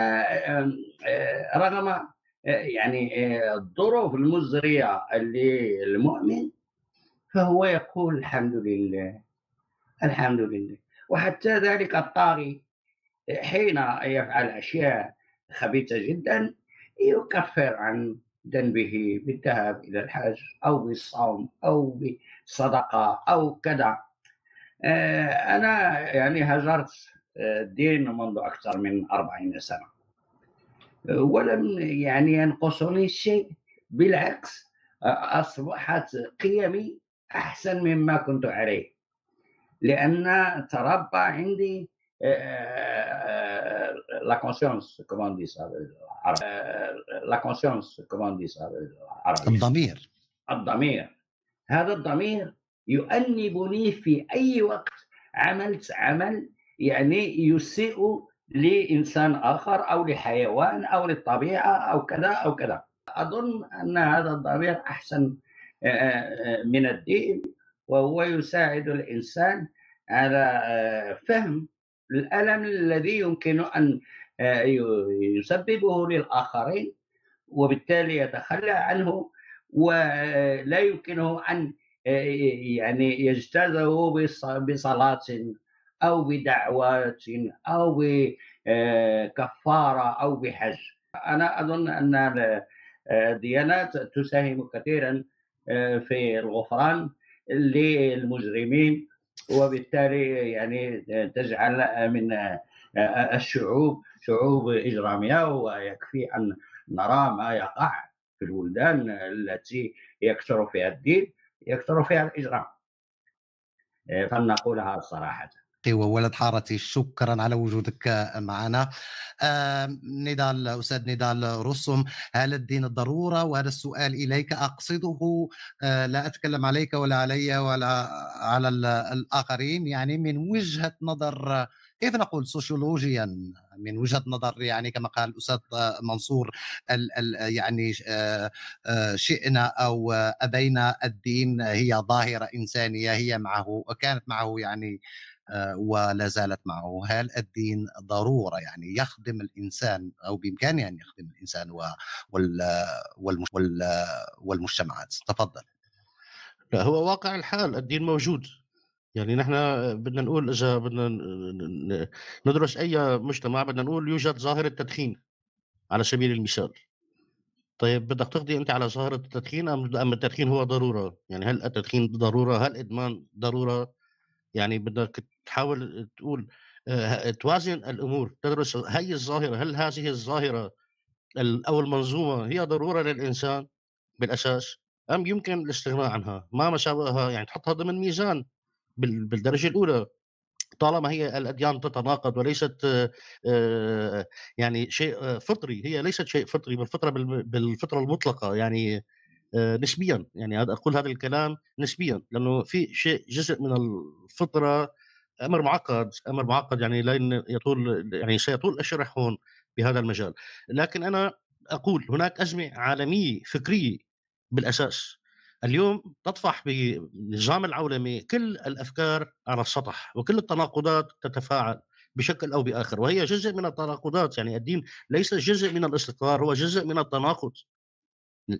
D: رغم يعني الظروف المزرية للمؤمن فهو يقول الحمد لله الحمد لله وحتى ذلك الطاغي حين يفعل أشياء خبيثة جدا يكفر عن ذنبه بالذهاب إلى الحج أو بالصوم أو بالصدقة أو كذا آه، أنا يعني هجرت آه، الدين منذ أكثر من أربعين سنة ولم يعني ينقصني شيء بالعكس أصبحت قيمي أحسن مما كنت عليه لأن تربى عندي آه، لا كونسيونس كومون دي لا كونسيونس كومون دي الضمير الضمير هذا الضمير يؤنبني في أي وقت عملت عمل يعني يسيء لإنسان آخر أو لحيوان أو للطبيعة أو كذا أو كذا أظن أن هذا الضمير أحسن آه، آه، آه، من الدين وهو يساعد الإنسان على فهم الألم الذي يمكن أن يسببه للآخرين وبالتالي يتخلى عنه ولا يمكنه أن يعني يجتازه بصلاة أو بدعوات أو بكفارة آه، أو بحج أنا أظن أن آه، الديانات تساهم كثيرا آه، في الغفران للمجرمين وبالتالي يعني تجعل من الشعوب شعوب إجرامية ويكفي أن نرى ما يقع في البلدان التي يكثر فيها الدين يكثر فيها الإجرام آه، فلنقولها صراحة
A: ايوا ولد حارتي شكرا على وجودك معنا آه، نضال استاذ نضال رسم هل الدين الضروره وهذا السؤال اليك اقصده آه، لا اتكلم عليك ولا علي ولا على الاخرين يعني من وجهه نظر كيف نقول سوسيولوجيا من وجهه نظر يعني كما قال الاستاذ منصور ال ال يعني آه، آه، شئنا او ابينا الدين هي ظاهره انسانيه هي معه وكانت معه يعني آه، ولا زالت معه هل الدين ضروره يعني يخدم الانسان او بامكانه ان يخدم الانسان والمجتمعات تفضل
E: هو واقع الحال الدين موجود يعني نحن بدنا نقول اذا بدنا ندرس اي مجتمع بدنا نقول يوجد ظاهره تدخين على سبيل المثال طيب بدك تقضي انت على ظاهره التدخين ام ام التدخين هو ضروره يعني هل التدخين ضروره هل الادمان ضروره يعني بدك تحاول تقول آه، توازن الامور تدرس هي الظاهره هل هذه الظاهره او المنظومه هي ضروره للانسان بالاساس ام يمكن الاستغناء عنها ما مساواها يعني تحطها ضمن ميزان بالدرجه الاولى طالما هي الاديان تتناقض وليست يعني شيء فطري هي ليست شيء فطري بالفطره بالفطره المطلقه يعني نسبيا يعني اقول هذا الكلام نسبيا لانه في شيء جزء من الفطره امر معقد امر معقد يعني لن يطول يعني سيطول الشرح هون بهذا المجال لكن انا اقول هناك ازمه عالميه فكريه بالاساس اليوم تطفح بالنظام العولمي كل الافكار على السطح وكل التناقضات تتفاعل بشكل او باخر وهي جزء من التناقضات يعني الدين ليس جزء من الاستقرار هو جزء من التناقض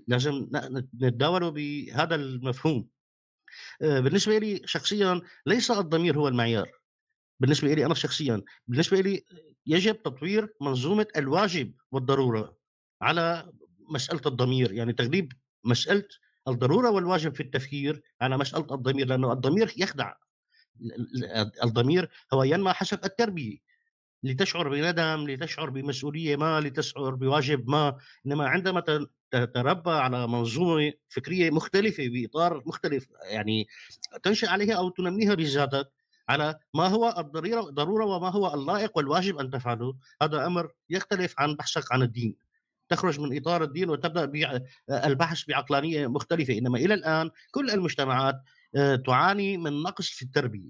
E: لازم نتداوله بهذا المفهوم آه، بالنسبه لي شخصيا ليس الضمير هو المعيار بالنسبه لي انا شخصيا بالنسبه لي يجب تطوير منظومه الواجب والضروره على مساله الضمير يعني تغليب مساله الضروره والواجب في التفكير على قلت الضمير لانه الضمير يخدع الضمير هو ينمى حسب التربيه لتشعر بندم لتشعر بمسؤوليه ما لتشعر بواجب ما انما عندما تتربى على منظومه فكريه مختلفه باطار مختلف يعني تنشا عليها او تنميها بذاتك على ما هو الضريره ضروره وما هو اللائق والواجب ان تفعله هذا امر يختلف عن بحثك عن الدين تخرج من اطار الدين وتبدا بالبحث آه، بعقلانيه مختلفه انما الى الان كل المجتمعات آه، تعاني من نقص في التربيه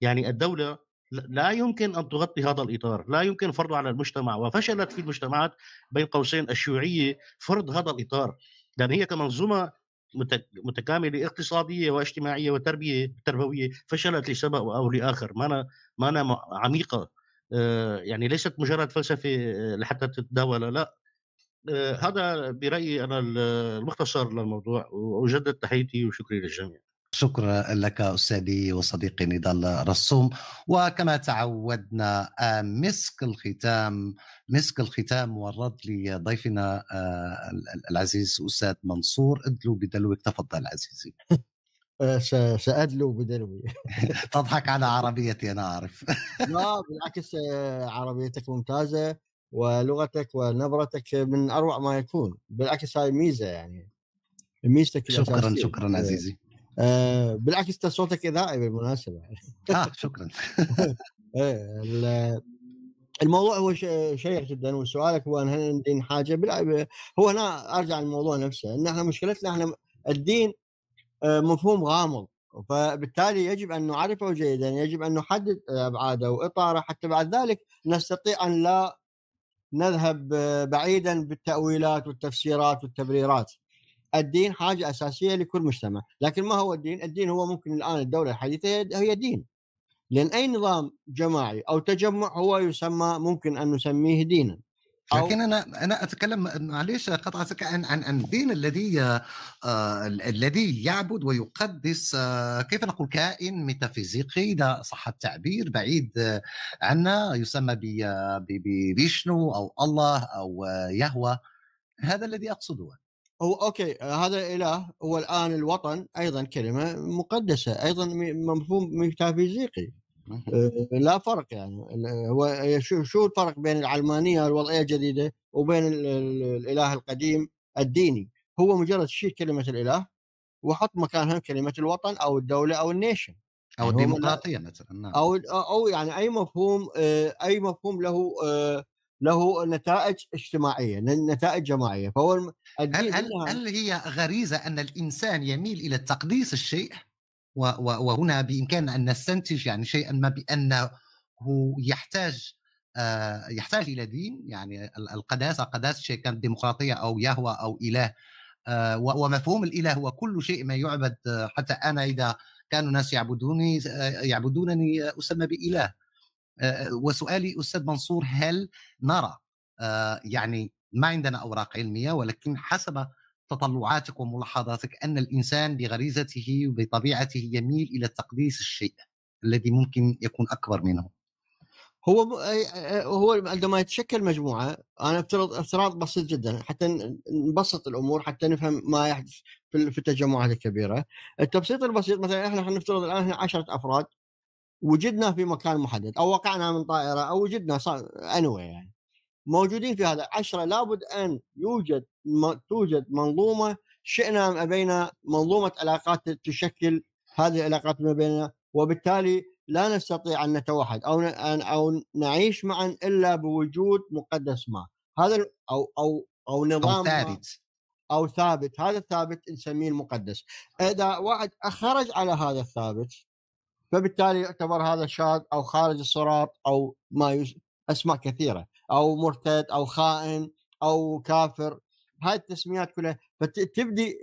E: يعني الدوله لا يمكن ان تغطي هذا الاطار، لا يمكن فرضه على المجتمع وفشلت في المجتمعات بين قوسين الشيوعيه فرض هذا الاطار، لان هي كمنظومه متكامله اقتصاديه واجتماعيه وتربيه تربويه فشلت لسبب او لاخر، ما أنا ما أنا عميقه آه، يعني ليست مجرد فلسفه لحتى تتداول لا آه، هذا برايي انا المختصر للموضوع واجدد تحيتي وشكري للجميع
A: شكرا لك استاذي وصديقي نضال رسوم وكما تعودنا آه، مسك الختام مسك الختام والرد لضيفنا آه، العزيز استاذ منصور ادلو بدلوك تفضل عزيزي
B: سادلو بدلوي
A: تضحك على عربيتي انا اعرف
B: لا بالعكس عربيتك ممتازه ولغتك ونبرتك من اروع ما يكون بالعكس هاي ميزه يعني ميزتك شكرا الأساسية. شكرا إيه. عزيزي آه بالعكس انت صوتك اذاعي بالمناسبه اه شكرا إيه، الموضوع هو شيق جدا وسؤالك هو هل الدين حاجه هو هنا ارجع للموضوع نفسه ان احنا مشكلتنا احنا الدين آه، مفهوم غامض فبالتالي يجب ان نعرفه جيدا يجب ان نحدد ابعاده واطاره حتى بعد ذلك نستطيع ان لا نذهب آه، بعيدا بالتاويلات والتفسيرات والتبريرات الدين حاجه اساسيه لكل مجتمع لكن ما هو الدين الدين هو ممكن الان الدوله الحديثه هي دين لان اي نظام جماعي او تجمع هو يسمى ممكن ان نسميه دينا
A: لكن انا انا اتكلم معليش قطعتك عن عن عن الدين الذي آه، الذي يعبد ويقدس آه، كيف نقول كائن ميتافيزيقي اذا صح التعبير بعيد عنا يسمى
B: بفيشنو او الله او آه، يهوه هذا الذي اقصده هو اوكي هذا الاله هو الان الوطن ايضا كلمه مقدسه ايضا مفهوم ميتافيزيقي لا فرق يعني هو شو شو الفرق بين العلمانيه الوضعيه الجديده وبين الاله القديم الديني هو مجرد شيء كلمه الاله وحط مكانها كلمه الوطن او الدوله او النيشن او يعني الديمقراطيه مثلا نعم. او او يعني اي مفهوم آه، اي مفهوم له آه، له نتائج اجتماعيه نتائج جماعيه فهو هل هل, هل هي غريزه ان
A: الانسان يميل الى تقديس الشيء وهنا بإمكاننا أن نستنتج يعني شيئا ما بأنه يحتاج آه، يحتاج إلى دين يعني القداسة قداسة شيء كانت ديمقراطية أو يهوى أو إله آه، ومفهوم الإله هو كل شيء ما يعبد آه، حتى أنا إذا كانوا الناس يعبدوني يعبدونني أسمى بإله وسؤالي أستاذ منصور هل نرى يعني ما عندنا أوراق علمية ولكن حسب تطلعاتك وملاحظاتك ان الانسان بغريزته وبطبيعته يميل الى تقديس الشيء الذي ممكن يكون اكبر منه
B: هو هو عندما يتشكل مجموعه انا افترض افتراض بسيط جدا حتى نبسط الامور حتى نفهم ما يحدث في التجمعات الكبيره. التبسيط البسيط مثلا احنا نفترض الان احنا عشرة افراد وجدنا في مكان محدد او وقعنا من طائره او وجدنا انوي يعني. موجودين في هذا عشرة لابد أن يوجد توجد منظومة شئنا أم أبينا منظومة علاقات تشكل هذه العلاقات ما بيننا وبالتالي لا نستطيع أن نتوحد أو أو نعيش معا إلا بوجود مقدس ما هذا أو أو أو نظام أو ثابت أو ثابت هذا الثابت نسميه المقدس إذا واحد خرج على هذا الثابت فبالتالي يعتبر هذا شاذ أو خارج الصراط أو ما يس... أسماء كثيرة او مرتد او خائن او كافر هاي التسميات كلها فتبدي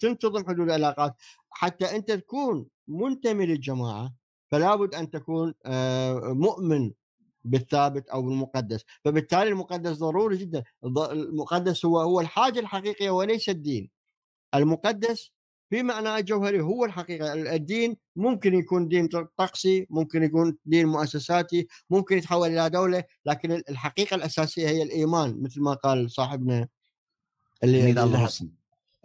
B: تنتظم حدود العلاقات حتى انت تكون منتمي للجماعه فلا بد ان تكون آه، مؤمن بالثابت او بالمقدس فبالتالي المقدس ضروري جدا المقدس هو هو الحاجه الحقيقيه وليس الدين المقدس في معنى جوهري هو الحقيقه الدين ممكن يكون دين طقسي ممكن يكون دين مؤسساتي ممكن يتحول الى دوله لكن الحقيقه الاساسيه هي الايمان مثل ما قال صاحبنا اللي الله حسن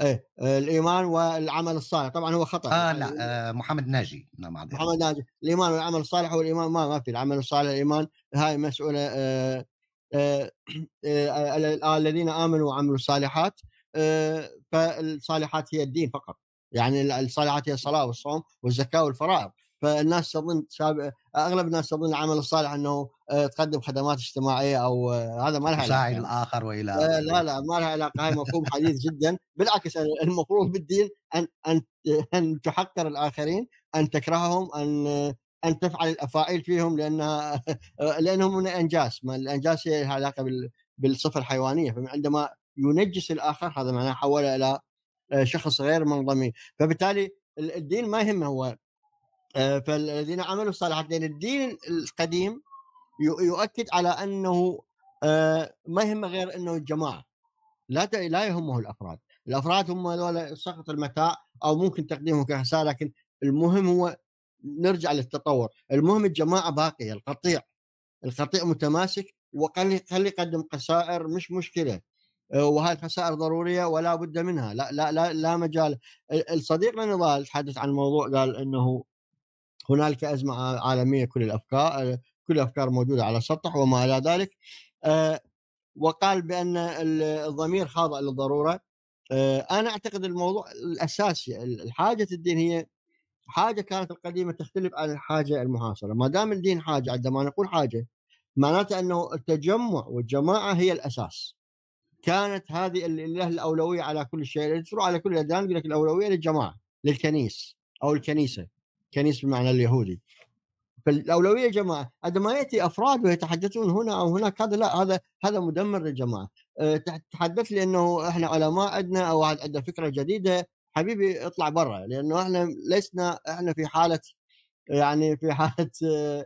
B: ايه الايمان والعمل الصالح طبعا هو خطا اه يعني لا آه محمد ناجي نعم محمد ناجي الايمان والعمل الصالح والايمان ما ما في العمل الصالح الايمان هاي مسؤوله آه آه،, آه آه الذين امنوا وعملوا الصالحات آه فالصالحات هي الدين فقط يعني الصالحات هي الصلاه والصوم والزكاه والفرائض فالناس تظن ساب... اغلب الناس تظن العمل الصالح انه آه، تقدم خدمات اجتماعيه او آه، هذا ما لها علاقه تساعد يعني. الاخر
A: والى لا لا, لا
B: ما لها علاقه هاي مفهوم حديث جدا بالعكس المفروض بالدين ان ان ان تحقر الاخرين ان تكرههم ان ان تفعل الافاعيل فيهم لانها لانهم من الانجاس ما الانجاس هي لها علاقه بالصفه الحيوانيه فعندما ينجس الاخر هذا معناه حوله الى آه، شخص غير منظمي فبالتالي الدين ما يهمه هو آه، فالذين عملوا الصالحات الدين الدين القديم يؤكد على انه آه، ما يهمه غير انه الجماعه لا لا يهمه الافراد الافراد هم هذول سقط المتاع او ممكن تقديمه كحساب لكن المهم هو نرجع للتطور المهم الجماعه باقيه القطيع القطيع متماسك وخلي خلي يقدم قصائر مش مشكله وهاي الخسائر ضروريه ولا بد منها لا لا لا, لا مجال الصديق نضال تحدث عن الموضوع قال انه هنالك ازمه عالميه كل الافكار كل الافكار موجوده على السطح وما الى ذلك آه، وقال بان الضمير خاضع للضروره آه، انا اعتقد الموضوع الاساسي الحاجه الدين هي حاجه كانت القديمه تختلف عن الحاجه المعاصره، ما دام الدين حاجه عندما نقول حاجه معناته انه التجمع والجماعه هي الاساس. كانت هذه له الاولويه على كل شيء تروح على كل الاديان يقول لك الاولويه للجماعه للكنيس او الكنيسه كنيس بمعنى اليهودي فالاولويه جماعه عندما ياتي افراد ويتحدثون هنا او هناك هذا لا هذا هذا مدمر للجماعه آه، تحدث لي انه احنا علماء عندنا او واحد عنده فكره جديده حبيبي اطلع برا لانه احنا لسنا احنا في حاله يعني في حاله آه،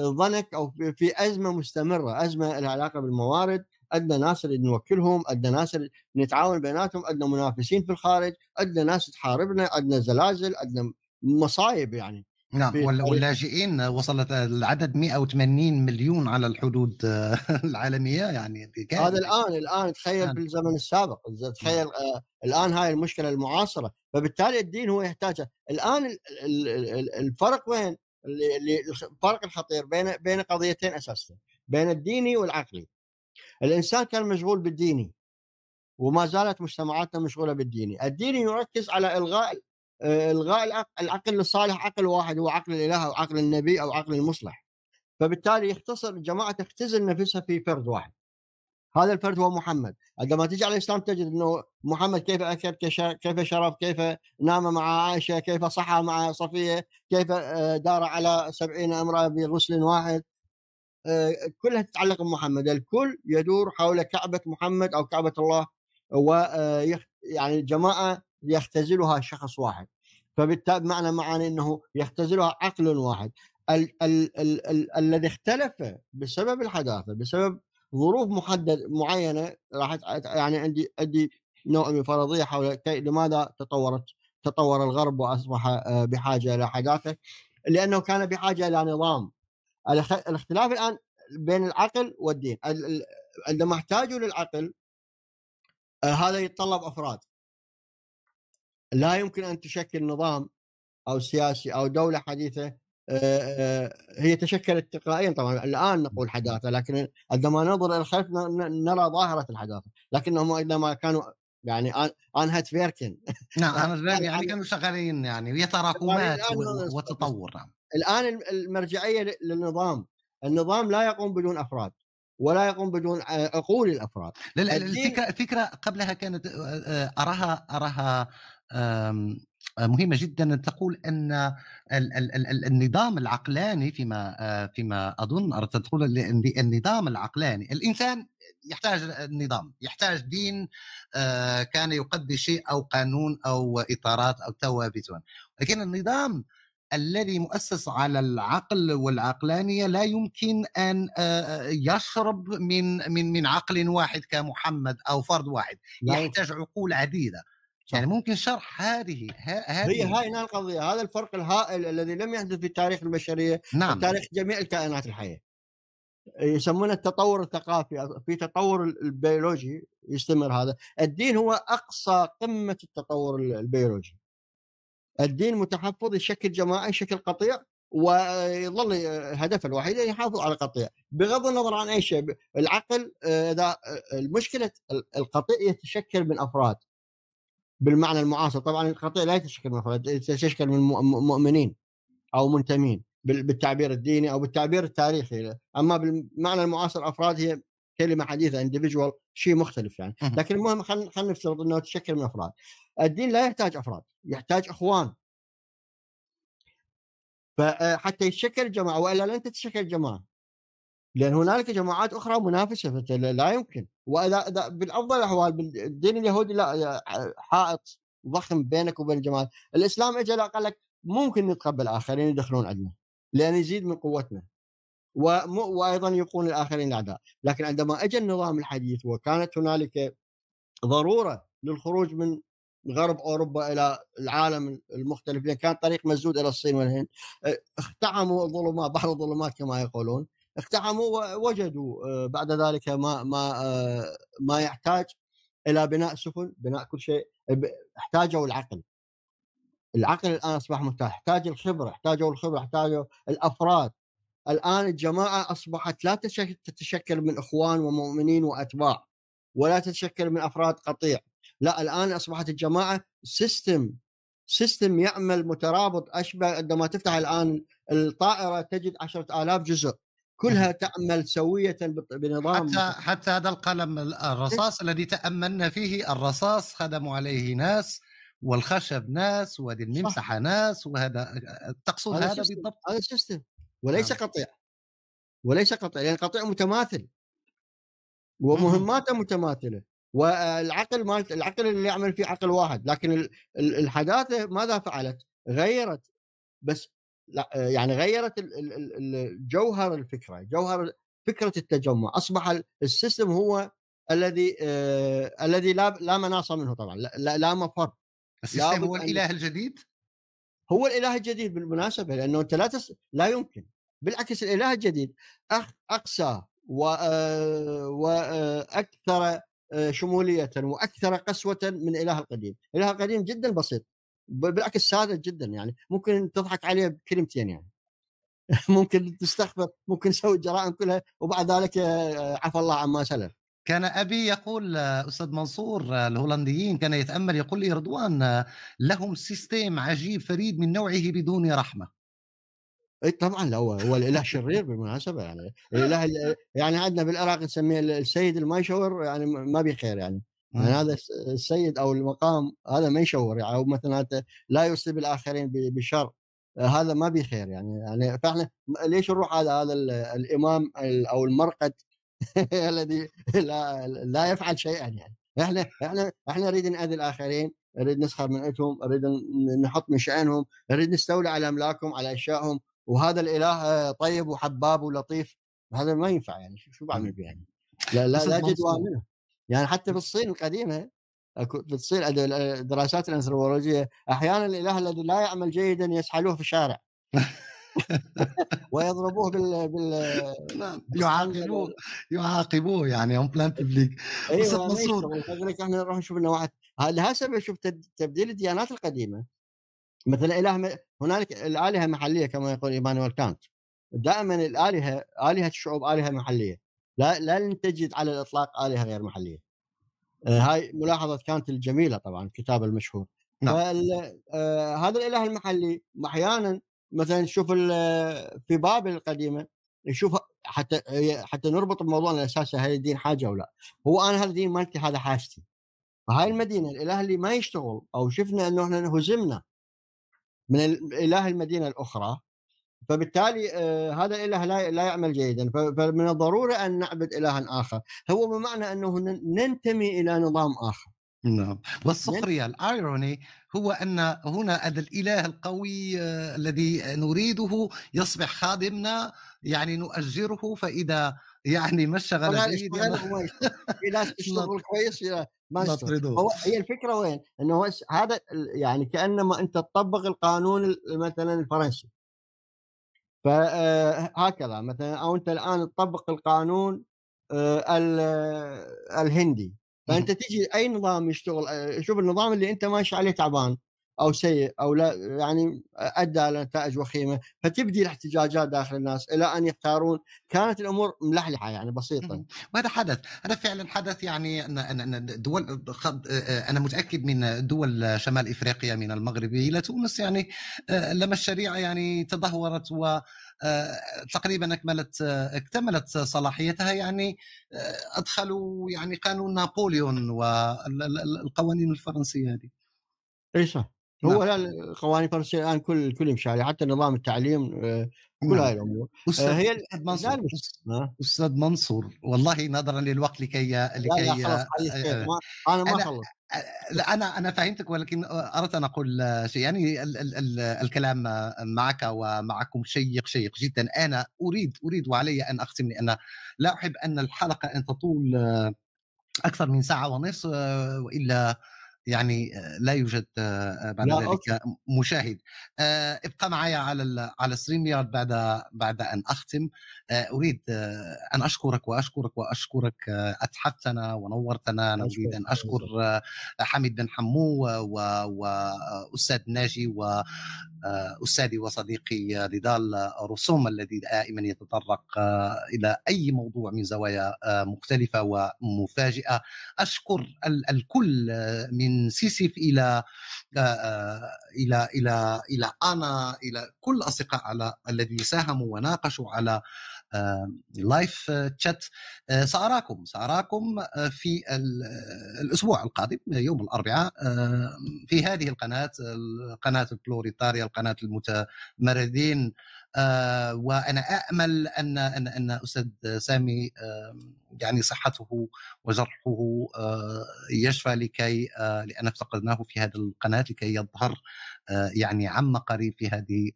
B: ضنك او في ازمه مستمره ازمه العلاقه بالموارد عندنا ناس اللي نوكلهم عندنا ناس اللي نتعاون بيناتهم عندنا منافسين في الخارج عندنا ناس تحاربنا عندنا زلازل عندنا مصايب يعني
A: نعم واللاجئين وصلت العدد 180 مليون على الحدود العالميه يعني هذا
B: الان الان تخيل يعني. بالزمن السابق نعم. تخيل آه الان هاي المشكله المعاصره فبالتالي الدين هو يحتاجه الان الفرق وين الفرق الخطير بين بين قضيتين اساسيه بين الديني والعقلي الانسان كان مشغول بالديني وما زالت مجتمعاتنا مشغوله بالديني، الديني يركز على الغاء آه، الغاء العقل الصالح عقل واحد هو عقل الاله او عقل النبي او عقل المصلح. فبالتالي يختصر الجماعه تختزل نفسها في فرد واحد. هذا الفرد هو محمد، عندما تجي على الاسلام تجد انه محمد كيف اكل كيف شرب كيف نام مع عائشه كيف صحى مع صفيه كيف آه، دار على سبعين امراه بغسل واحد آه، كلها تتعلق بمحمد الكل يدور حول كعبة محمد أو كعبة الله و آه، يعني جماعة يختزلها شخص واحد فبالتالي معنى معاني أنه يختزلها عقل واحد ال- ال- ال- ال- الذي اختلف بسبب الحداثة بسبب ظروف محدد معينة راح يعني عندي عندي نوع من الفرضية حول لماذا تطورت تطور الغرب وأصبح آه، بحاجة إلى حداثة لأنه كان بحاجة إلى نظام الاختلاف الان بين العقل والدين عندما احتاجوا للعقل آه، هذا يتطلب افراد لا يمكن ان تشكل نظام او سياسي او دوله حديثه آه، آه، هي تشكلت تلقائيا طبعا الان نقول حداثه لكن عندما ننظر الى الخلف نرى ظاهره الحداثه لكنهم عندما كانوا يعني ان هات فيركن نعم يعني, يعني
A: كانوا شغالين يعني
B: ويتراكمات وتطور نعم الان المرجعيه للنظام النظام لا يقوم بدون افراد ولا يقوم بدون عقول الافراد لا الفكره
A: فكره قبلها كانت آه، آه، اراها اراها آه، مهمه جدا تقول ان النظام العقلاني فيما فيما اظن اردت تقول النظام العقلاني الانسان يحتاج نظام يحتاج دين كان يقضي شيء او قانون او اطارات او ثوابت لكن النظام الذي مؤسس على العقل والعقلانيه لا يمكن ان آه، آه، يشرب من من من عقل واحد كمحمد او فرد واحد لا. نعم. يحتاج عقول عديده
B: يعني ممكن شرح هذه هذه هي هاي القضيه نعم هذا الفرق الهائل الذي لم يحدث في تاريخ البشريه نعم تاريخ جميع الكائنات الحيه يسمونه التطور الثقافي في تطور البيولوجي يستمر هذا الدين هو اقصى قمه التطور البيولوجي الدين متحفظ يشكل جماعه يشكل قطيع ويظل آه، هدفه الوحيد يحافظ على القطيع بغض النظر عن اي شيء العقل آه، اذا آه، المشكله القطيع يتشكل من افراد بالمعنى المعاصر طبعا القطيع لا يتشكل من افراد يتشكل من مؤمنين او منتمين بالتعبير الديني او بالتعبير التاريخي اما بالمعنى المعاصر افراد هي كلمه حديثه individual شيء مختلف يعني لكن المهم خلينا نفترض انه تشكل من افراد الدين لا يحتاج افراد يحتاج اخوان فحتى يتشكل جماعه والا لن تتشكل جماعه لان هنالك جماعات اخرى منافسه لا يمكن واذا بالافضل الاحوال بالدين اليهودي لا حائط ضخم بينك وبين الجماعات الاسلام اجى قال لك ممكن نتقبل اخرين يدخلون عندنا لان يزيد من قوتنا وايضا يكون الاخرين اعداء لكن عندما اجى النظام الحديث وكانت هنالك ضروره للخروج من غرب اوروبا الى العالم المختلف لان كان طريق مسدود الى الصين والهند اقتحموا آه، الظلمات بحر الظلمات كما يقولون اقتحموا ووجدوا آه، بعد ذلك ما ما آه، ما يحتاج الى بناء سفن بناء كل شيء احتاجوا العقل العقل الان اصبح متاح احتاج الخبره احتاجوا الخبره احتاجوا الافراد الان الجماعه اصبحت لا تتشكل من اخوان ومؤمنين واتباع ولا تتشكل من افراد قطيع لا الان اصبحت الجماعه سيستم سيستم يعمل مترابط اشبه عندما تفتح الان الطائره تجد 10000 جزء كلها تعمل سويه بنظام حتى حتى هذا القلم الرصاص
A: إيه. الذي تاملنا فيه الرصاص خدموا عليه ناس والخشب ناس وهذه الممسحه ناس وهذا تقصد هذا, بالضبط
B: هذا سيستم وليس نعم. قطيع وليس قطيع يعني قطيع متماثل ومهماته متماثله والعقل مالت العقل اللي يعمل فيه عقل واحد لكن الحداثه ماذا فعلت؟ غيرت بس لا يعني غيرت جوهر الفكره، جوهر فكره التجمع، اصبح السيستم هو الذي آه، الذي لا لا مناص منه طبعا لا, لا مفر السيستم هو الاله الجديد؟ هو الاله الجديد بالمناسبه لانه انت لا تس... لا يمكن بالعكس الاله الجديد اقسى و... آه، واكثر آه، آه، شمولية وأكثر قسوة من إله القديم إله القديم جدا بسيط بالعكس ساذج جدا يعني ممكن تضحك عليه بكلمتين يعني ممكن تستخبر ممكن تسوي الجرائم كلها وبعد ذلك آه، عفى الله عما سلف
A: كان ابي يقول آه، استاذ منصور الهولنديين كان يتامل يقول لي رضوان لهم سيستم عجيب فريد من نوعه بدون رحمه
B: اي طبعا لا هو هو الاله شرير بالمناسبه يعني الاله يعني عندنا بالعراق نسميه السيد اللي ما يشاور يعني ما بي خير يعني يعني إمم. هذا السيد او المقام هذا ما يشور يعني او مثلا لا يصيب الاخرين بشر هذا ما بي خير يعني يعني فاحنا ليش نروح على هذا الامام او المرقد الذي لا لا يفعل شيئا يعني احنا احنا احنا نريد ناذي الاخرين نريد نسخر من عندهم نريد نحط من شانهم نريد نستولي على املاكهم على اشيائهم وهذا الاله طيب وحباب ولطيف هذا ما ينفع يعني شو بعمل به يعني لا لا, لا جدوى منه يعني حتى في الصين القديمه في الصين دراسات الانثروبولوجيه احيانا الاله الذي لا يعمل جيدا يسحلوه في الشارع ويضربوه بال بال يعاقبوه يعاقبوه يعني هم بلان إيه، بليك
C: قصه منصور
B: احنا نروح نشوف لنا واحد لهذا السبب شوف تبديل الديانات القديمه مثلا اله هنالك الالهه محليه كما يقول ايمانويل كانت دائما الالهه الهه الشعوب الهه محليه لا لن تجد على الاطلاق الهه غير محليه آه، هاي ملاحظه كانت الجميله طبعا كتاب المشهور نعم. آه، هذا الاله المحلي احيانا مثلا نشوف في بابل القديمه يشوف حتى حتى نربط بموضوعنا الاساسي هل الدين حاجه او لا هو انا هذا الدين مالتي هذا حاجتي فهاي المدينه الاله اللي ما يشتغل او شفنا انه احنا هزمنا من اله المدينه الاخرى فبالتالي آه، هذا الاله لا, يعمل جيدا فمن الضروره ان نعبد الها اخر هو بمعنى انه ننتمي الى نظام اخر نعم والسخرية
A: الايروني هو أن هنا هذا الإله القوي آه، الذي نريده يصبح خادمنا يعني نؤجره فإذا يعني ما اشتغل جيدا
B: اشتغل كويس نعم. ما نطرده هو هي الفكره وين؟ انه هو هذا يعني كانما انت تطبق القانون مثلا الفرنسي فهكذا آه، مثلا او انت الان تطبق القانون آه، الهندي فانت تجي اي نظام يشتغل آه، شوف النظام اللي انت ماشي عليه تعبان او سيء او لا يعني ادى الى نتائج وخيمه فتبدي الاحتجاجات داخل الناس الى ان يختارون كانت الامور ملحلحه يعني بسيطه
A: ماذا حدث؟ هذا فعلا حدث يعني ان دول خد انا متاكد من دول شمال افريقيا من المغرب الى تونس يعني لما الشريعه يعني تدهورت و تقريبا اكملت اكتملت صلاحيتها يعني
B: ادخلوا يعني قانون نابليون والقوانين الفرنسيه هذه اي صح هو نعم. القوانين الفرنسيه الان كل كل يمشي حتى نظام التعليم آه، كل نعم. هاي الامور آه، استاذ هي
A: منصور استاذ منصور والله نظرا للوقت لكي لكي لا لا آه، انا ما خلص لا انا انا فهمتك ولكن اردت ان اقول شيء يعني ال ال ال الكلام معك ومعكم شيق شيق جدا انا اريد اريد وعلي ان اختم لان لا احب ان الحلقه ان تطول اكثر من ساعه ونصف والا يعني لا يوجد بعد لا ذلك أصلاً. مشاهد ابقى معي على على ستريم يارد بعد بعد ان اختم اريد ان اشكرك واشكرك واشكرك اتحفتنا ونورتنا انا اريد ان اشكر حميد بن حمو واستاذ ناجي واستاذي وصديقي نضال رسوم الذي دائما يتطرق الى اي موضوع من زوايا مختلفه ومفاجئه اشكر الكل من من سيسيف الى آه، آه، الى الى الى انا الى كل الاصدقاء على الذي ساهموا وناقشوا على لايف آه، تشات ساراكم ساراكم في الاسبوع القادم يوم الاربعاء في هذه القناه قناه البلوريتاريا القناه المتمردين آه، وانا امل ان ان ان استاذ سامي يعني صحته وجرحه آه، يشفى لكي آه، لان افتقدناه في هذه القناه لكي يظهر يعني عما قريب في هذه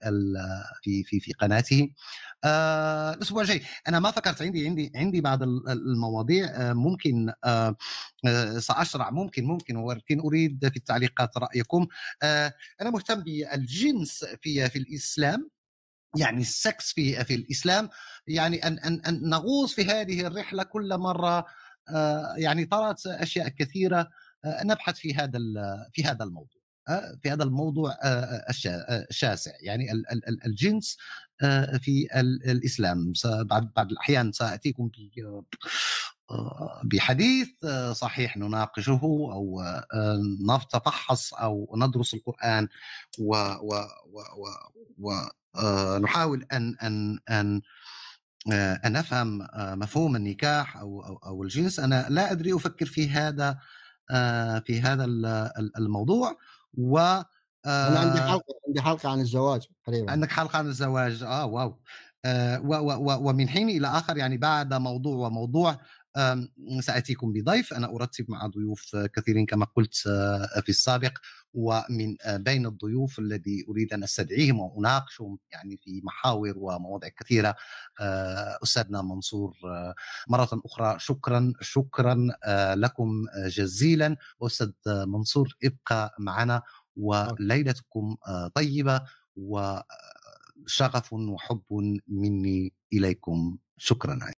A: في في في قناته الاسبوع الجاي انا ما فكرت عندي عندي عندي بعض المواضيع ممكن ساشرع ممكن ممكن ولكن اريد في التعليقات رايكم انا مهتم بالجنس في في الاسلام يعني السكس في في الاسلام يعني ان ان ان نغوص في هذه الرحله كل مره آه، يعني طرات اشياء كثيره آه، نبحث في هذا في هذا الموضوع آه، في هذا الموضوع الشاسع يعني الجنس في الاسلام بعد بعض الاحيان ساتيكم بحديث صحيح نناقشه او نتفحص او ندرس القران و, و, و, و آه، نحاول ان ان ان آه، ان افهم آه، مفهوم النكاح او او, أو الجنس انا لا ادري افكر في هذا في هذا الموضوع و انا عندي حلقه عندي حلقه عن الزواج قريبا عندك حلقه عن الزواج اه واو ومن حين الى اخر يعني بعد موضوع وموضوع ساتيكم بضيف انا ارتب مع ضيوف كثيرين كما قلت في السابق ومن آه، بين الضيوف الذي اريد ان استدعيهم واناقشهم يعني في محاور ومواضيع كثيره آه، استاذنا منصور آه، مره اخرى شكرا شكرا لكم جزيلا استاذ منصور ابقى معنا وليلتكم طيبه وشغف وحب مني اليكم شكرا